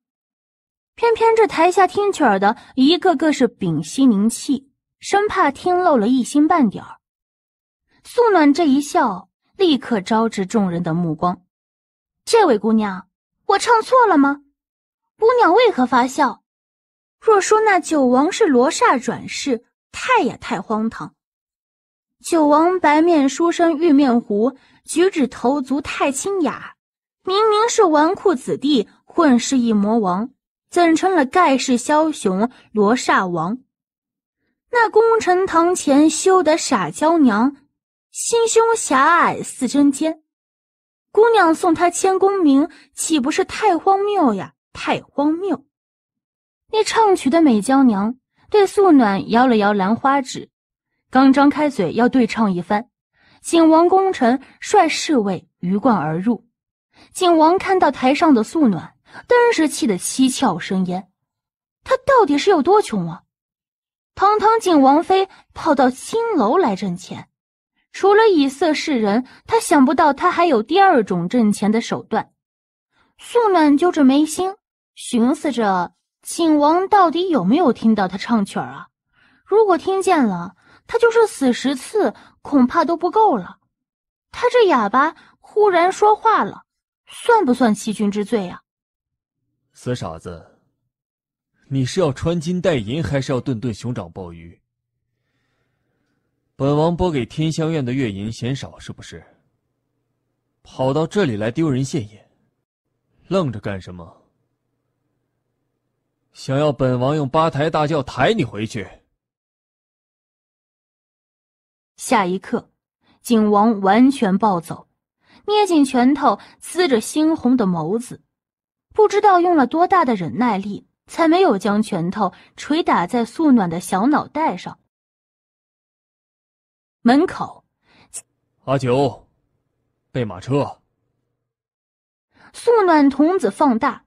偏偏这台下听曲儿的一个个是屏息凝气，生怕听漏了一星半点儿。素暖这一笑，立刻招致众人的目光。这位姑娘，我唱错了吗？姑娘为何发笑？若说那九王是罗刹转世，太也太荒唐。九王白面书生，玉面狐，举止头足太清雅，明明是纨绔子弟，混世一魔王，怎成了盖世枭雄罗刹王？那功臣堂前羞得傻娇娘，心胸狭隘似针尖。姑娘送他千功名，岂不是太荒谬呀？太荒谬！那唱曲的美娇娘对素暖摇了摇兰花指，刚张开嘴要对唱一番，景王功臣率侍卫鱼贯而入。景王看到台上的素暖，顿时气得七窍生烟。他到底是有多穷啊！堂堂景王妃跑到青楼来挣钱，除了以色示人，他想不到他还有第二种挣钱的手段。素暖揪着眉心，寻思着。景王到底有没有听到他唱曲儿啊？如果听见了，他就是死十次恐怕都不够了。他这哑巴忽然说话了，算不算欺君之罪呀？死傻子，你是要穿金戴银，还是要顿顿熊掌鲍鱼？本王拨给天香院的月银嫌少，是不是？跑到这里来丢人现眼，愣着干什么？想要本王用八抬大轿抬你回去？下一刻，景王完全暴走，捏紧拳头，呲着猩红的眸子，不知道用了多大的忍耐力，才没有将拳头捶打在素暖的小脑袋上。门口，阿九，备马车。素暖童子放大。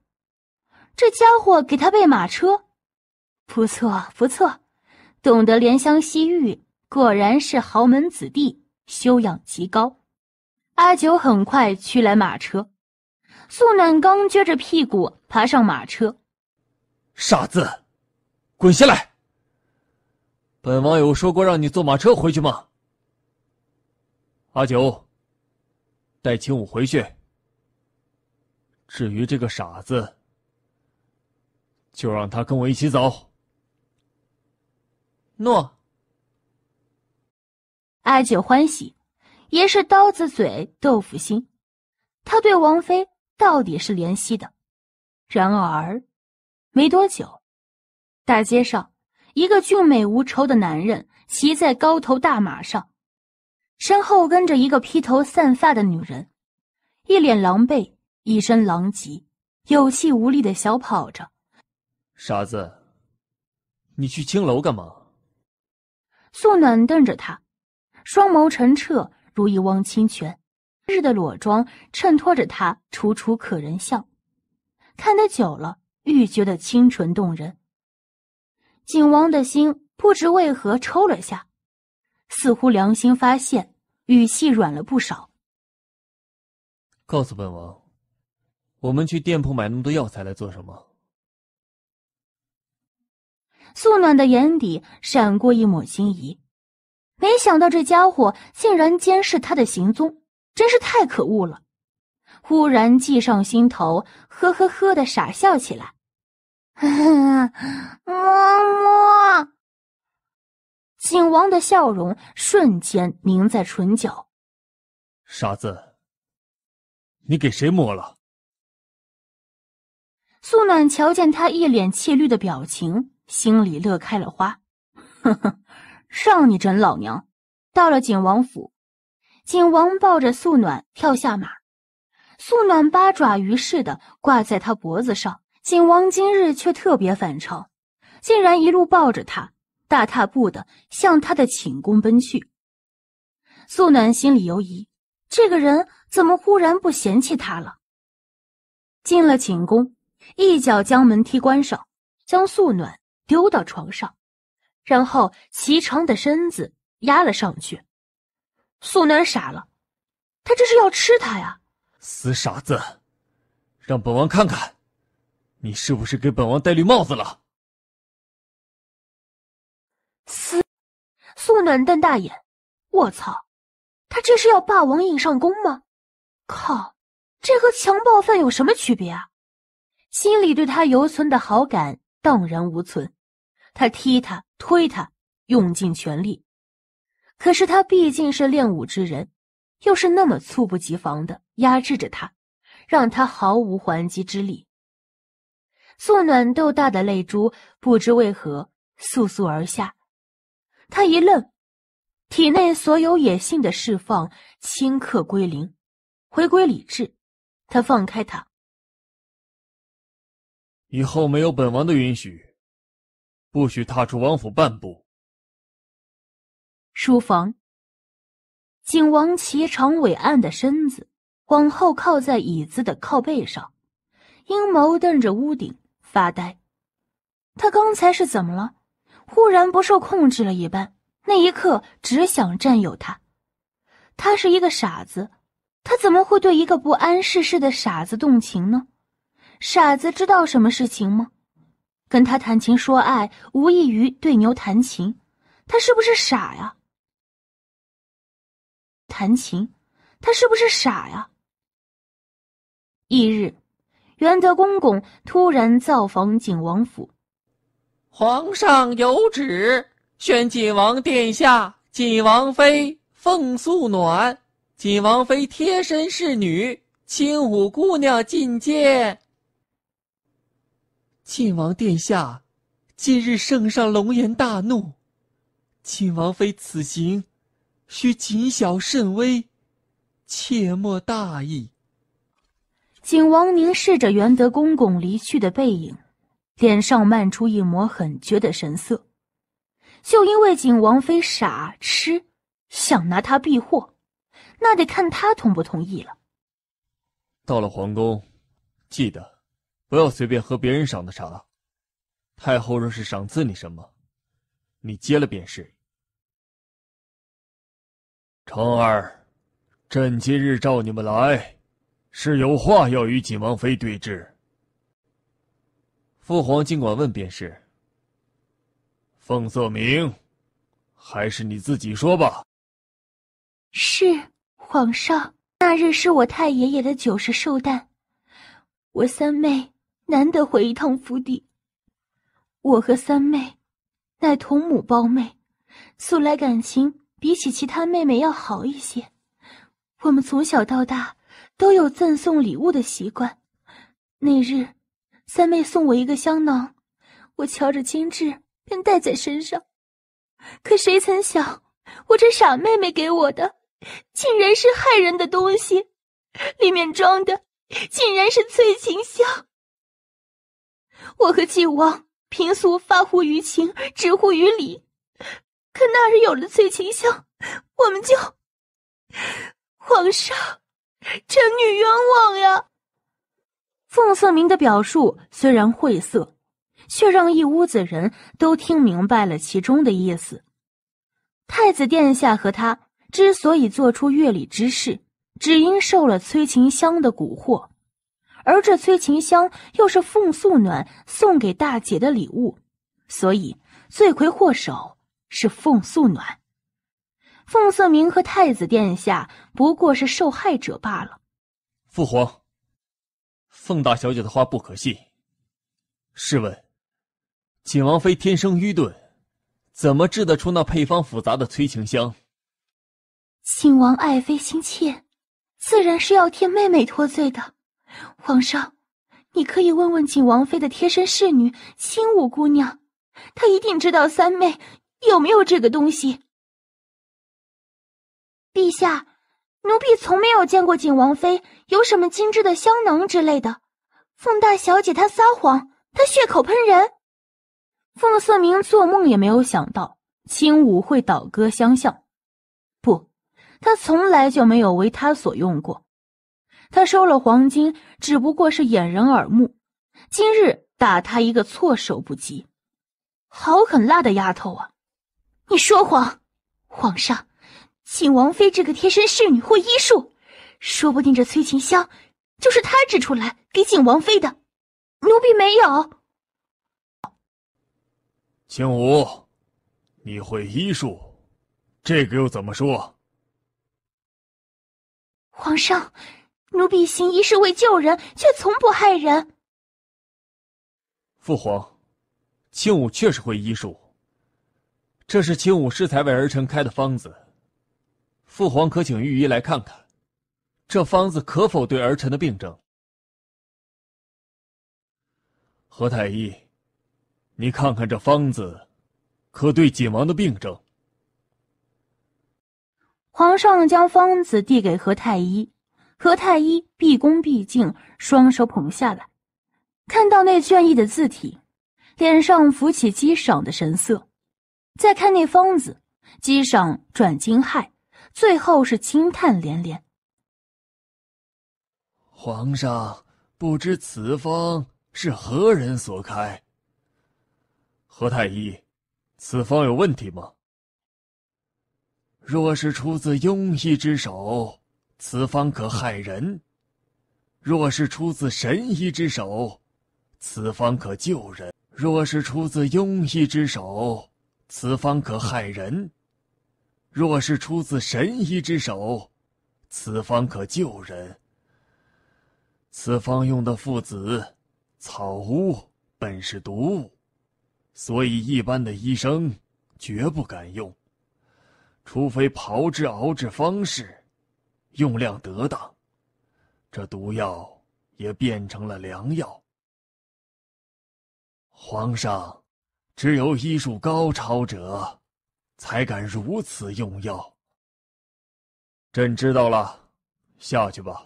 这家伙给他备马车，不错不错，懂得怜香惜玉，果然是豪门子弟，修养极高。阿九很快驱来马车，素暖刚撅着屁股爬上马车，傻子，滚下来！本王有说过让你坐马车回去吗？阿九，带秦武回去。至于这个傻子。就让他跟我一起走。诺，阿九欢喜，也是刀子嘴豆腐心，他对王妃到底是怜惜的。然而，没多久，大街上一个俊美无愁的男人骑在高头大马上，身后跟着一个披头散发的女人，一脸狼狈，一身狼藉，有气无力的小跑着。傻子，你去青楼干嘛？素暖瞪着他，双眸澄澈如一汪清泉，日的裸妆衬托着他楚楚可人笑，看得久了愈觉得清纯动人。景王的心不知为何抽了下，似乎良心发现，语气软了不少。告诉本王，我们去店铺买那么多药材来做什么？素暖的眼底闪过一抹惊疑，没想到这家伙竟然监视他的行踪，真是太可恶了！忽然计上心头，呵呵呵的傻笑起来：“ 摸摸。”景王的笑容瞬间凝在唇角：“傻子，你给谁摸了？”素暖瞧见他一脸气绿的表情。心里乐开了花，呵呵，让你整老娘！到了景王府，景王抱着素暖跳下马，素暖八爪鱼似的挂在他脖子上。景王今日却特别反常，竟然一路抱着他，大踏步的向他的寝宫奔去。素暖心里犹疑，这个人怎么忽然不嫌弃他了？进了寝宫，一脚将门踢关上，将素暖。丢到床上，然后齐长的身子压了上去。素暖傻了，他这是要吃他呀！死傻子，让本王看看，你是不是给本王戴绿帽子了？死！素暖瞪大眼，我操，他这是要霸王硬上弓吗？靠，这和强暴犯有什么区别啊？心里对他犹存的好感。荡然无存。他踢他推他，用尽全力。可是他毕竟是练武之人，又是那么猝不及防的压制着他，让他毫无还击之力。素暖豆大的泪珠不知为何簌簌而下。他一愣，体内所有野性的释放顷刻归零，回归理智。他放开他。以后没有本王的允许，不许踏出王府半步。书房。景王齐长伟岸的身子往后靠在椅子的靠背上，阴谋瞪着屋顶发呆。他刚才是怎么了？忽然不受控制了一般。那一刻只想占有他。他是一个傻子，他怎么会对一个不谙世事的傻子动情呢？傻子知道什么事情吗？跟他谈情说爱，无异于对牛弹琴。他是不是傻呀？弹琴，他是不是傻呀？翌日，元德公公突然造访景王府，皇上有旨，宣景王殿下、景王妃凤素暖、景王妃贴身侍女青舞姑娘觐见。晋王殿下，今日圣上龙颜大怒，晋王妃此行需谨小慎微，切莫大意。景王凝视着元德公公离去的背影，脸上漫出一抹狠绝的神色。就因为景王妃傻痴，想拿他避祸，那得看他同不同意了。到了皇宫，记得。不要随便喝别人赏的茶。太后若是赏赐你什么，你接了便是。承儿，朕今日召你们来，是有话要与景王妃对质。父皇尽管问便是。凤瑟明，还是你自己说吧。是皇上，那日是我太爷爷的九十寿诞，我三妹。难得回一趟府邸，我和三妹乃同母胞妹，素来感情比起其他妹妹要好一些。我们从小到大都有赠送礼物的习惯。那日，三妹送我一个香囊，我瞧着精致，便戴在身上。可谁曾想，我这傻妹妹给我的，竟然是害人的东西，里面装的竟然是催情香。我和晋王平素发乎于情，止乎于理，可那日有了崔情香，我们就……皇上，臣女冤枉呀！凤瑟明的表述虽然晦涩，却让一屋子人都听明白了其中的意思。太子殿下和他之所以做出越礼之事，只因受了崔琴香的蛊惑。而这催情香又是凤素暖送给大姐的礼物，所以罪魁祸首是凤素暖。凤色明和太子殿下不过是受害者罢了。父皇，凤大小姐的话不可信。试问，景王妃天生愚钝，怎么制得出那配方复杂的催情香？景王爱妃心切，自然是要替妹妹脱罪的。皇上，你可以问问景王妃的贴身侍女青舞姑娘，她一定知道三妹有没有这个东西。陛下，奴婢从没有见过景王妃有什么精致的香囊之类的。凤大小姐她撒谎，她血口喷人。凤色明做梦也没有想到青舞会倒戈相向，不，他从来就没有为他所用过。他收了黄金，只不过是掩人耳目。今日打他一个措手不及，好狠辣的丫头啊！你说谎，皇上，景王妃这个贴身侍女会医术，说不定这催情香就是她制出来给景王妃的。奴婢没有。青武，你会医术，这个又怎么说？皇上。奴婢行医是为救人，却从不害人。父皇，青武确实会医术。这是青武师才为儿臣开的方子，父皇可请御医来看看，这方子可否对儿臣的病症？何太医，你看看这方子，可对锦王的病症？皇上将方子递给何太医。何太医毕恭毕敬，双手捧下来，看到那倦意的字体，脸上浮起激赏的神色。再看那方子，激赏转惊骇，最后是惊叹连连。皇上，不知此方是何人所开？何太医，此方有问题吗？若是出自庸医之手。此方可害人，若是出自神医之手，此方可救人；若是出自庸医之手，此方可害人；若是出自神医之手，此方可救人。此方用的附子、草乌本是毒物，所以一般的医生绝不敢用，除非炮制熬制方式。用量得当，这毒药也变成了良药。皇上，只有医术高超者，才敢如此用药。朕知道了，下去吧。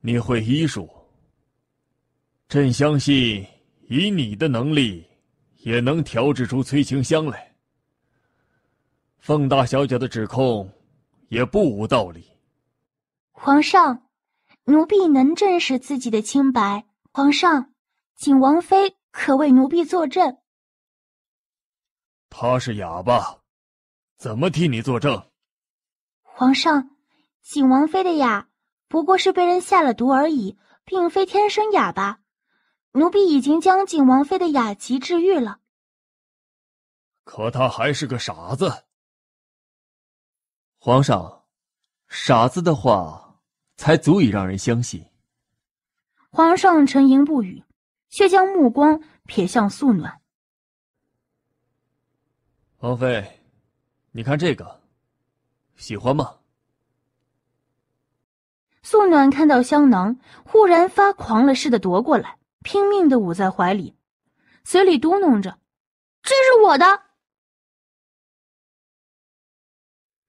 你会医术，朕相信以你的能力，也能调制出催情香来。凤大小姐的指控。也不无道理。皇上，奴婢能证实自己的清白。皇上，景王妃可为奴婢作证。他是哑巴，怎么替你作证？皇上，景王妃的哑不过是被人下了毒而已，并非天生哑巴。奴婢已经将景王妃的哑疾治愈了。可他还是个傻子。皇上，傻子的话才足以让人相信。皇上沉吟不语，却将目光瞥向素暖。王妃，你看这个，喜欢吗？素暖看到香囊，忽然发狂了似的夺过来，拼命的捂在怀里，嘴里嘟囔着：“这是我的。”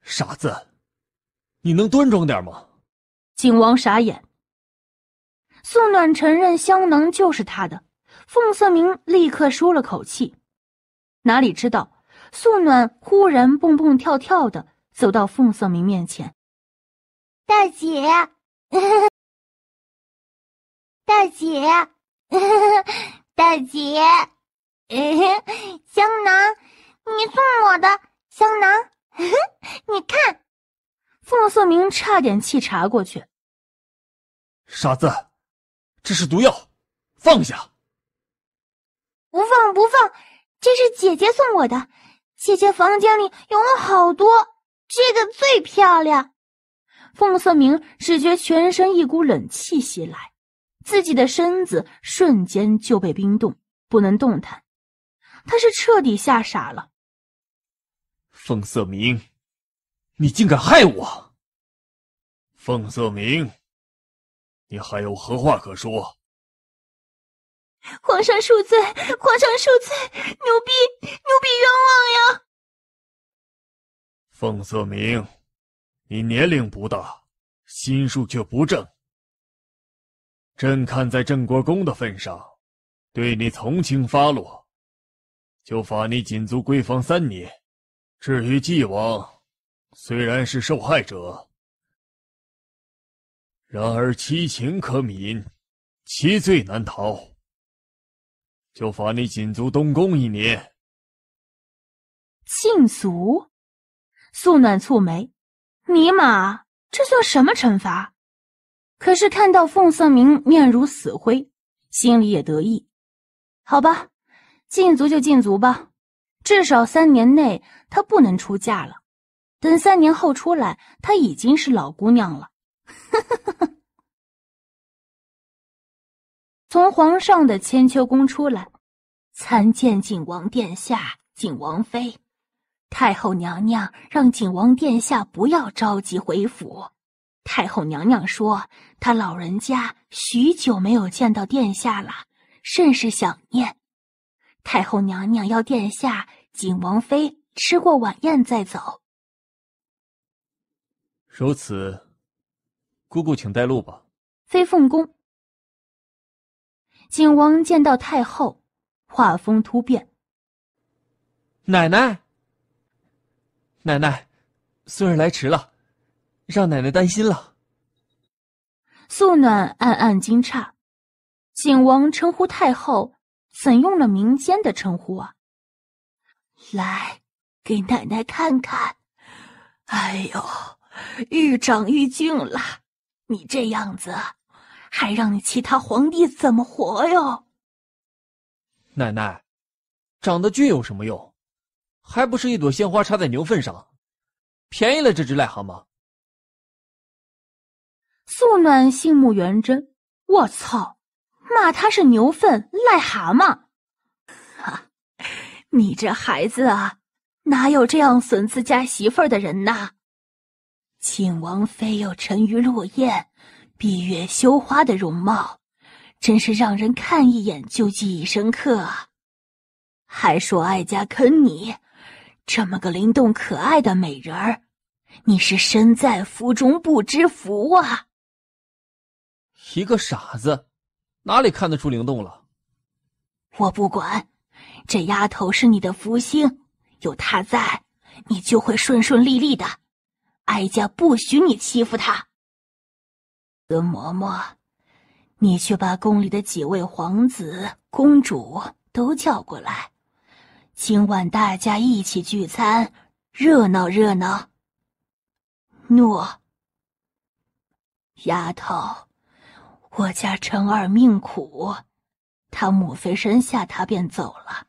傻子，你能端庄点吗？景王傻眼。宋暖承认香囊就是他的，凤色明立刻舒了口气，哪里知道宋暖忽然蹦蹦跳跳的走到凤色明面前：“大姐，大姐，大姐，香囊，你送我的香囊。” 你看，凤色明差点气茶过去。傻子，这是毒药，放下！不放不放，这是姐姐送我的，姐姐房间里有了好多，这个最漂亮。凤色明只觉全身一股冷气袭来，自己的身子瞬间就被冰冻，不能动弹。他是彻底吓傻了。凤色明，你竟敢害我！凤色明，你还有何话可说？皇上恕罪，皇上恕罪，奴婢奴婢冤枉呀！凤色明，你年龄不大，心术却不正。朕看在郑国公的份上，对你从轻发落，就罚你锦足闺房三年。至于纪王，虽然是受害者，然而七情可悯，七罪难逃，就罚你禁足东宫一年。禁足？素暖蹙眉，尼玛，这算什么惩罚？可是看到凤瑟明面如死灰，心里也得意。好吧，禁足就禁足吧。至少三年内，她不能出嫁了。等三年后出来，她已经是老姑娘了。从皇上的千秋宫出来，参见景王殿下、景王妃。太后娘娘让景王殿下不要着急回府。太后娘娘说，她老人家许久没有见到殿下了，甚是想念。太后娘娘要殿下。景王妃吃过晚宴再走。如此，姑姑请带路吧。飞凤宫。景王见到太后，画风突变。奶奶，奶奶，孙儿来迟了，让奶奶担心了。素暖暗暗惊诧，景王称呼太后，怎用了民间的称呼啊？来，给奶奶看看。哎呦，愈长愈俊了！你这样子，还让你其他皇帝怎么活哟？奶奶，长得俊有什么用？还不是一朵鲜花插在牛粪上，便宜了这只癞蛤蟆。素暖心目圆睁，我操，骂他是牛粪、癞蛤蟆！你这孩子啊，哪有这样损自家媳妇儿的人呐？景王妃有沉鱼落雁、闭月羞花的容貌，真是让人看一眼就记忆深刻。啊。还说哀家坑你，这么个灵动可爱的美人儿，你是身在福中不知福啊！一个傻子，哪里看得出灵动了？我不管。这丫头是你的福星，有她在，你就会顺顺利利的。哀家不许你欺负她。德嬷嬷，你去把宫里的几位皇子公主都叫过来，今晚大家一起聚餐，热闹热闹。诺。丫头，我家陈二命苦，他母妃身下他便走了。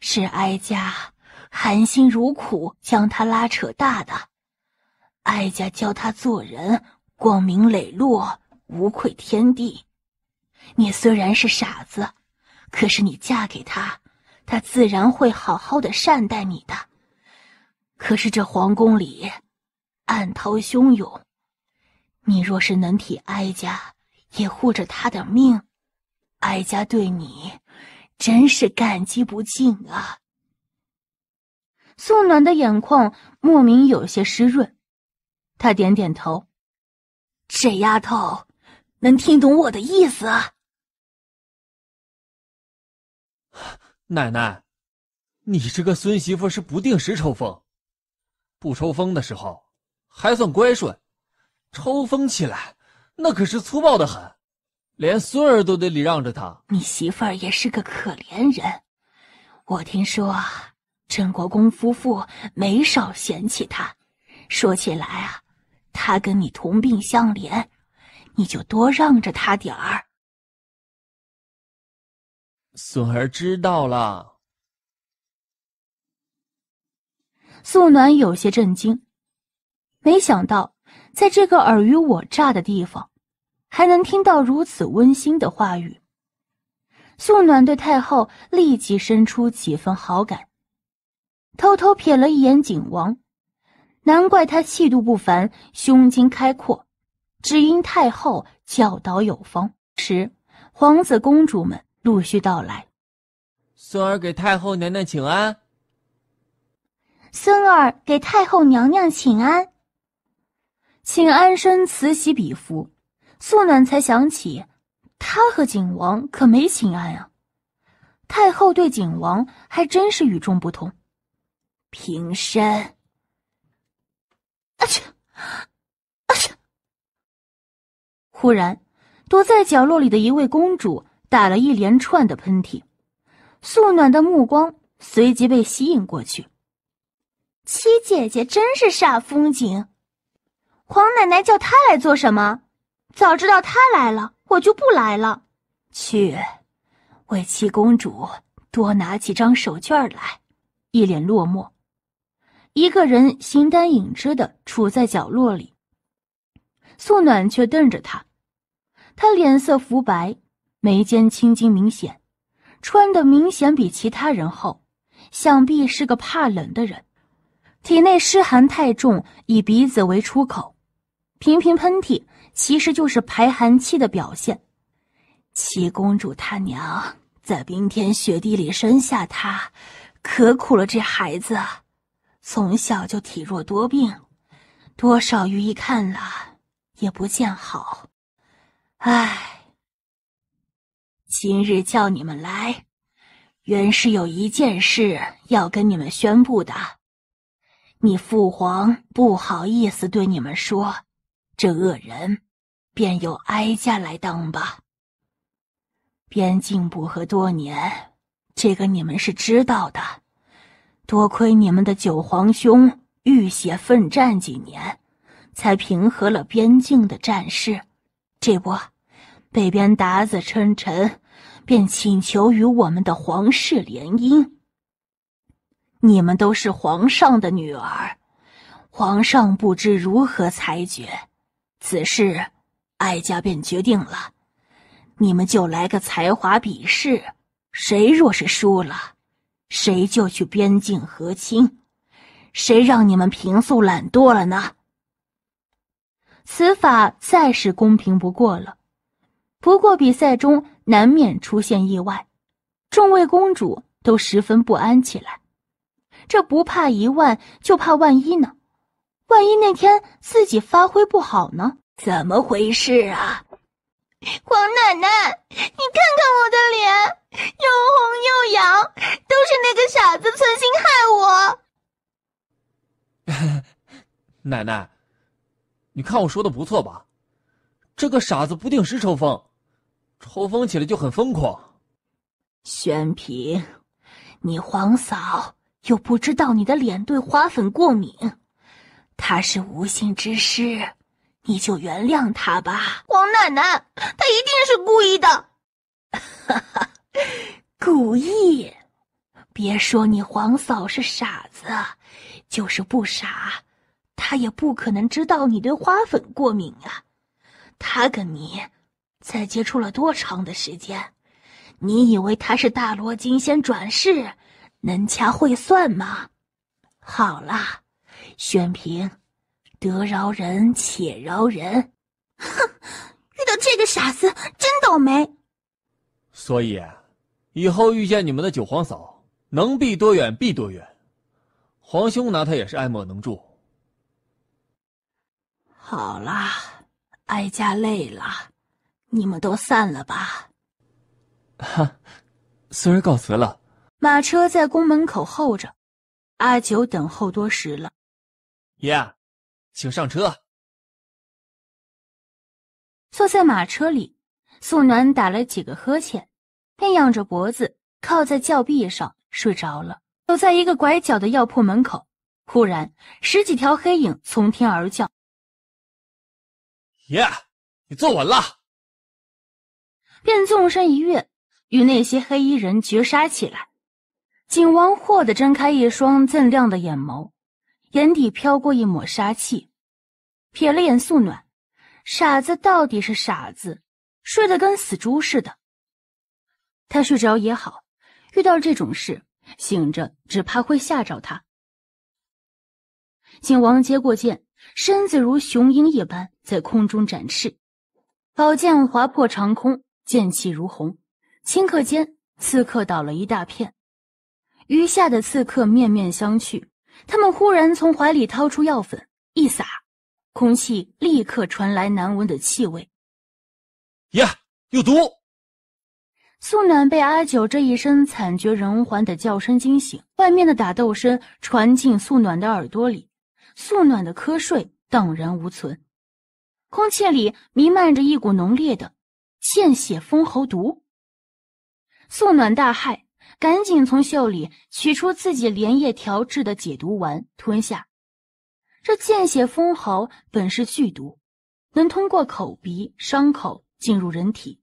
是哀家含辛茹苦将他拉扯大的，哀家教他做人光明磊落，无愧天地。你虽然是傻子，可是你嫁给他，他自然会好好的善待你的。可是这皇宫里暗涛汹涌，你若是能替哀家也护着他的命，哀家对你。真是感激不尽啊！宋暖的眼眶莫名有些湿润，她点点头。这丫头能听懂我的意思。奶奶，你这个孙媳妇是不定时抽风，不抽风的时候还算乖顺，抽风起来那可是粗暴的很。连孙儿都得礼让着他。你媳妇儿也是个可怜人，我听说郑国公夫妇没少嫌弃他。说起来啊，他跟你同病相怜，你就多让着他点儿。孙儿知道了。素暖有些震惊，没想到在这个尔虞我诈的地方。还能听到如此温馨的话语，宋暖对太后立即生出几分好感，偷偷瞥了一眼景王，难怪他气度不凡，胸襟开阔，只因太后教导有方。时，皇子公主们陆续到来，孙儿给太后娘娘请安。孙儿给太后娘娘请安。请安声此起彼伏。素暖才想起，她和景王可没请安啊。太后对景王还真是与众不同。平身。啊切，啊切！忽然，躲在角落里的一位公主打了一连串的喷嚏，素暖的目光随即被吸引过去。七姐姐真是煞风景，皇奶奶叫她来做什么？早知道他来了，我就不来了。去，为七公主多拿几张手绢来。一脸落寞，一个人形单影只的处在角落里。素暖却瞪着他，他脸色浮白，眉间青筋明显，穿的明显比其他人厚，想必是个怕冷的人，体内湿寒太重，以鼻子为出口，频频喷嚏。其实就是排寒气的表现。七公主她娘在冰天雪地里生下她，可苦了这孩子，从小就体弱多病，多少御医看了也不见好。唉，今日叫你们来，原是有一件事要跟你们宣布的。你父皇不好意思对你们说，这恶人。便由哀家来当吧。边境不和多年，这个你们是知道的。多亏你们的九皇兄浴血奋战几年，才平和了边境的战事。这不，北边鞑子称臣，便请求与我们的皇室联姻。你们都是皇上的女儿，皇上不知如何裁决此事。哀家便决定了，你们就来个才华比试，谁若是输了，谁就去边境和亲。谁让你们平素懒惰了呢？此法再是公平不过了。不过比赛中难免出现意外，众位公主都十分不安起来。这不怕一万，就怕万一呢？万一那天自己发挥不好呢？怎么回事啊，黄奶奶？你看看我的脸，又红又痒，都是那个傻子存心害我。奶奶，你看我说的不错吧？这个傻子不定时抽风，抽风起来就很疯狂。宣平，你黄嫂又不知道你的脸对花粉过敏，她是无心之失。你就原谅他吧，王奶奶，他一定是故意的。哈哈，故意？别说你皇嫂是傻子，就是不傻，他也不可能知道你对花粉过敏啊。他跟你才接触了多长的时间？你以为他是大罗金仙转世，能掐会算吗？好啦，宣平。得饶人且饶人，哼！遇到这个傻子真倒霉。所以以后遇见你们的九皇嫂，能避多远避多远。皇兄拿他也是爱莫能助。好啦，哀家累了，你们都散了吧。哈，孙儿告辞了。马车在宫门口候着，阿九等候多时了，爷。请上车。坐在马车里，素暖打了几个呵欠，便仰着脖子靠在轿壁上睡着了。走在一个拐角的药铺门口，忽然十几条黑影从天而降。爷，你坐稳了。便纵身一跃，与那些黑衣人绝杀起来。景王霍地睁开一双锃亮的眼眸。眼底飘过一抹杀气，瞥了眼素暖，傻子到底是傻子，睡得跟死猪似的。他睡着也好，遇到这种事，醒着只怕会吓着他。景王接过剑，身子如雄鹰一般在空中展翅，宝剑划破长空，剑气如虹，顷刻间，刺客倒了一大片。余下的刺客面面相觑。他们忽然从怀里掏出药粉，一撒，空气立刻传来难闻的气味。呀，有毒！素暖被阿九这一声惨绝人寰的叫声惊醒，外面的打斗声传进素暖的耳朵里，素暖的瞌睡荡然无存。空气里弥漫着一股浓烈的“见血封喉毒”。素暖大骇。赶紧从袖里取出自己连夜调制的解毒丸，吞下。这见血封喉本是剧毒，能通过口鼻、伤口进入人体。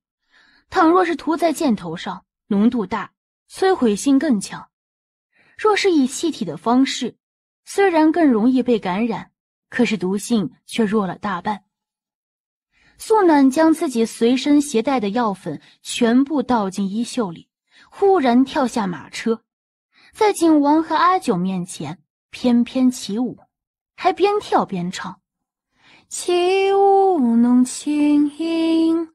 倘若是涂在箭头上，浓度大，摧毁性更强；若是以气体的方式，虽然更容易被感染，可是毒性却弱了大半。素暖将自己随身携带的药粉全部倒进衣袖里。忽然跳下马车，在景王和阿九面前翩翩起舞，还边跳边唱：“起舞弄清影，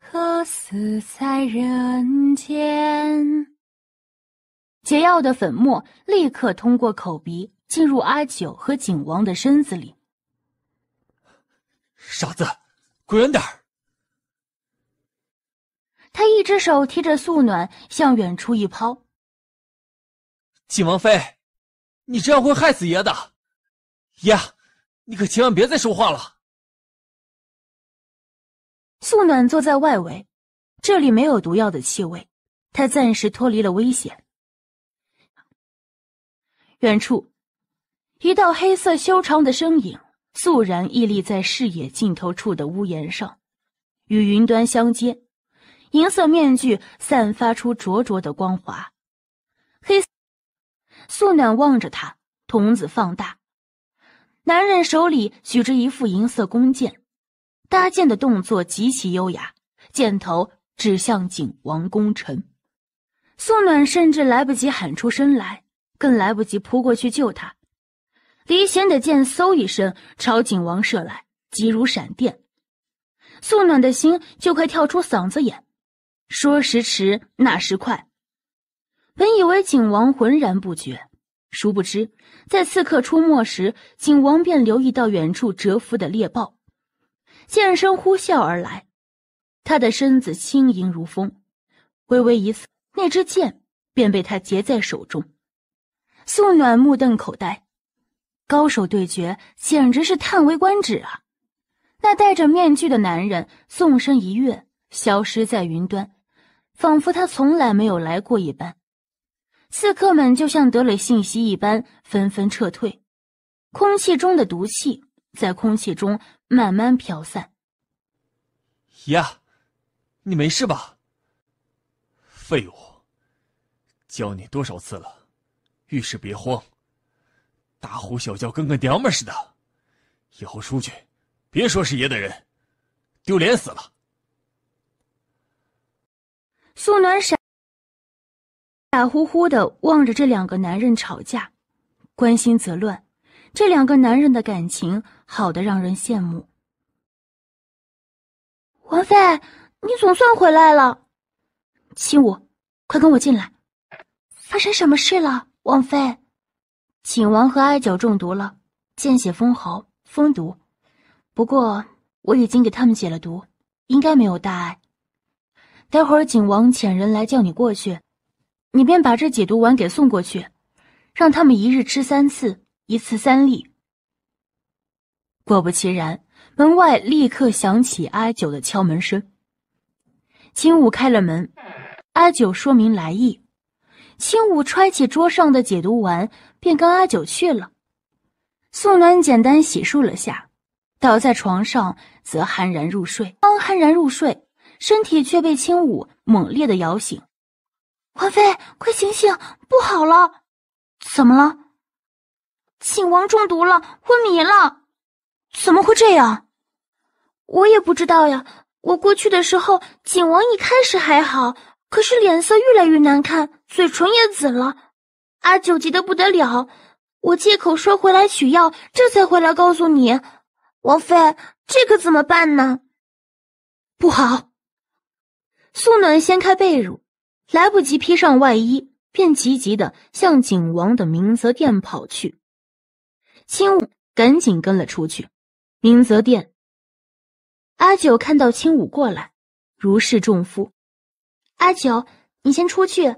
何似在人间？”解药的粉末立刻通过口鼻进入阿九和景王的身子里。傻子，滚远点儿！他一只手提着素暖，向远处一抛。景王妃，你这样会害死爷的。爷，你可千万别再说话了。素暖坐在外围，这里没有毒药的气味，他暂时脱离了危险。远处，一道黑色修长的身影肃然屹立在视野尽头处的屋檐上，与云端相接。银色面具散发出灼灼的光华，黑素暖望着他，瞳子放大。男人手里举着一副银色弓箭，搭箭的动作极其优雅，箭头指向景王功臣。素暖甚至来不及喊出声来，更来不及扑过去救他。离弦的箭嗖一声朝景王射来，急如闪电。素暖的心就快跳出嗓子眼。说时迟，那时快。本以为景王浑然不觉，殊不知在刺客出没时，景王便留意到远处蛰伏的猎豹。剑声呼啸而来，他的身子轻盈如风，微微一刺，那支剑便被他截在手中。宋暖目瞪口呆，高手对决简直是叹为观止啊！那戴着面具的男人纵身一跃，消失在云端。仿佛他从来没有来过一般，刺客们就像得了信息一般纷纷撤退，空气中的毒气在空气中慢慢飘散。呀，你没事吧？废物，教你多少次了，遇事别慌，大呼小叫跟个娘们似的，以后出去别说是爷的人，丢脸死了。苏暖傻傻乎乎的望着这两个男人吵架，关心则乱。这两个男人的感情好的让人羡慕。王妃，你总算回来了。七五，快跟我进来，发生什么事了？王妃，秦王和艾九中毒了，见血封喉，封毒。不过我已经给他们解了毒，应该没有大碍。待会儿景王遣人来叫你过去，你便把这解毒丸给送过去，让他们一日吃三次，一次三粒。果不其然，门外立刻响起阿九的敲门声。青武开了门，阿九说明来意，青武揣起桌上的解毒丸，便跟阿九去了。宋暖简单洗漱了下，倒在床上则酣然入睡。刚酣然入睡。身体却被轻舞猛烈的摇醒，王妃，快醒醒！不好了，怎么了？景王中毒了，昏迷了，怎么会这样？我也不知道呀。我过去的时候，景王一开始还好，可是脸色越来越难看，嘴唇也紫了。阿九急得不得了，我借口说回来取药，这才回来告诉你，王妃，这可怎么办呢？不好。素暖掀开被褥，来不及披上外衣，便急急的向景王的明泽殿跑去。青武赶紧跟了出去。明泽殿，阿九看到青武过来，如释重负。阿九，你先出去，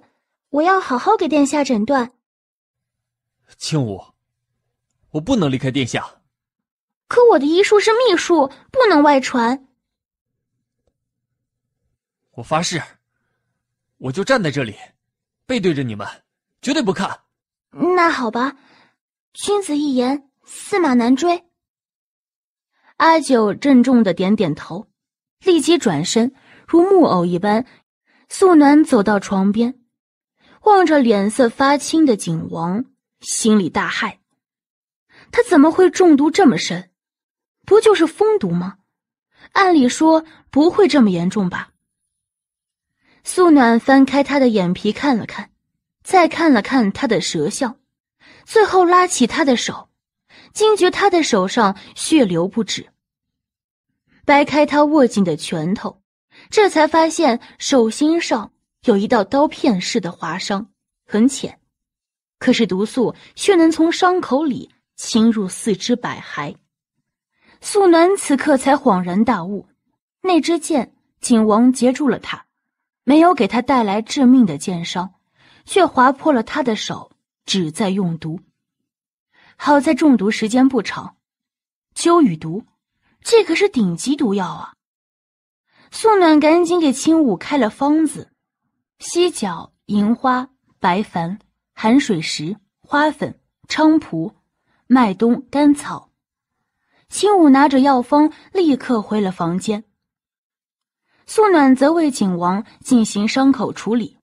我要好好给殿下诊断。青武，我不能离开殿下。可我的医术是秘术，不能外传。我发誓，我就站在这里，背对着你们，绝对不看。那好吧，君子一言，驷马难追。阿九郑重的点点头，立即转身，如木偶一般。素暖走到床边，望着脸色发青的景王，心里大骇。他怎么会中毒这么深？不就是疯毒吗？按理说不会这么严重吧？素暖翻开他的眼皮看了看，再看了看他的舌笑，最后拉起他的手，惊觉他的手上血流不止。掰开他握紧的拳头，这才发现手心上有一道刀片似的划伤，很浅，可是毒素却能从伤口里侵入四肢百骸。素暖此刻才恍然大悟，那支箭景王截住了他。没有给他带来致命的箭伤，却划破了他的手，只在用毒。好在中毒时间不长，鸠羽毒，这可是顶级毒药啊！宋暖赶紧给青武开了方子：犀角、银花、白矾、寒水石、花粉、菖蒲、麦冬、甘草。青武拿着药方，立刻回了房间。素暖则为景王进行伤口处理，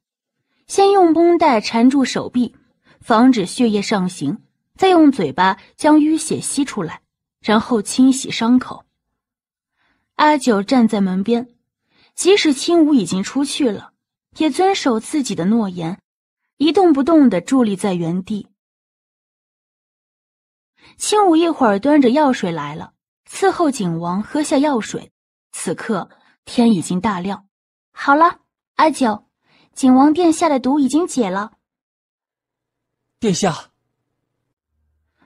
先用绷带缠住手臂，防止血液上行，再用嘴巴将淤血吸出来，然后清洗伤口。阿九站在门边，即使青武已经出去了，也遵守自己的诺言，一动不动地伫立在原地。青武一会儿端着药水来了，伺候景王喝下药水。此刻。天已经大亮，好了，阿九，景王殿下的毒已经解了。殿下，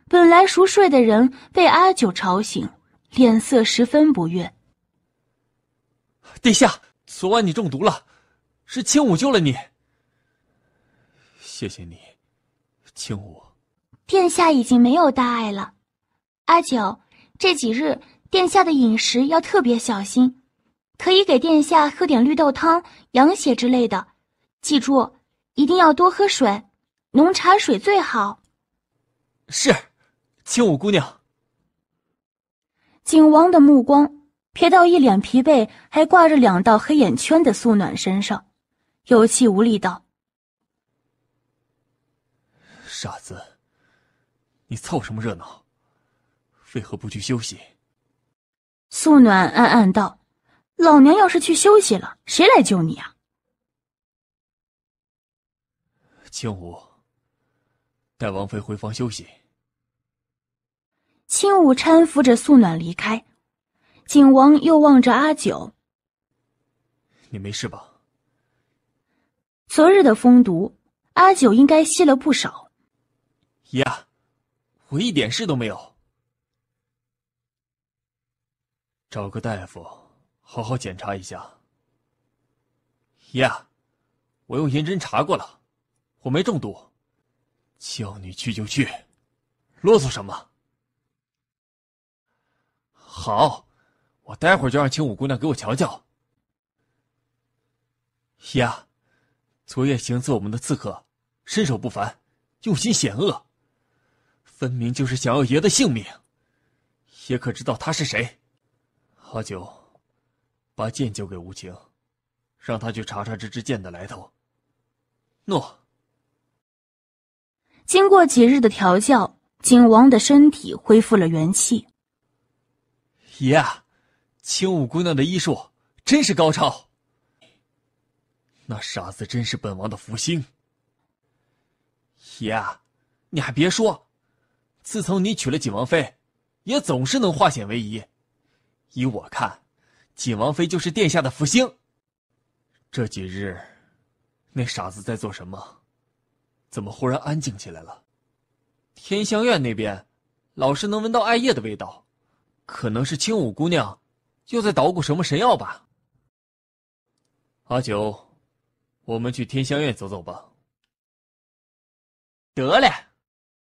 本来熟睡的人被阿九吵醒，脸色十分不悦。殿下，昨晚你中毒了，是青武救了你。谢谢你，青武。殿下已经没有大碍了，阿九，这几日殿下的饮食要特别小心。可以给殿下喝点绿豆汤、养血之类的。记住，一定要多喝水，浓茶水最好。是，青舞姑娘。景王的目光瞥到一脸疲惫、还挂着两道黑眼圈的素暖身上，有气无力道：“傻子，你凑什么热闹？为何不去休息？”素暖暗暗道。老娘要是去休息了，谁来救你啊？青武，带王妃回房休息。青武搀扶着素暖离开，景王又望着阿九：“你没事吧？”昨日的风毒，阿九应该吸了不少。呀，我一点事都没有。找个大夫。好好检查一下。爷，我用银针查过了，我没中毒。叫你去就去，啰嗦什么？好，我待会儿就让青舞姑娘给我瞧瞧。爷，昨夜行刺我们的刺客，身手不凡，用心险恶，分明就是想要爷的性命。爷可知道他是谁？好酒。把剑交给无情，让他去查查这支剑的来头。诺。经过几日的调教，景王的身体恢复了元气。爷，青舞姑娘的医术真是高超。那傻子真是本王的福星。爷，你还别说，自从你娶了景王妃，也总是能化险为夷。依我看。锦王妃就是殿下的福星。这几日，那傻子在做什么？怎么忽然安静起来了？天香院那边，老是能闻到艾叶的味道，可能是青舞姑娘又在捣鼓什么神药吧。阿九，我们去天香院走走吧。得嘞。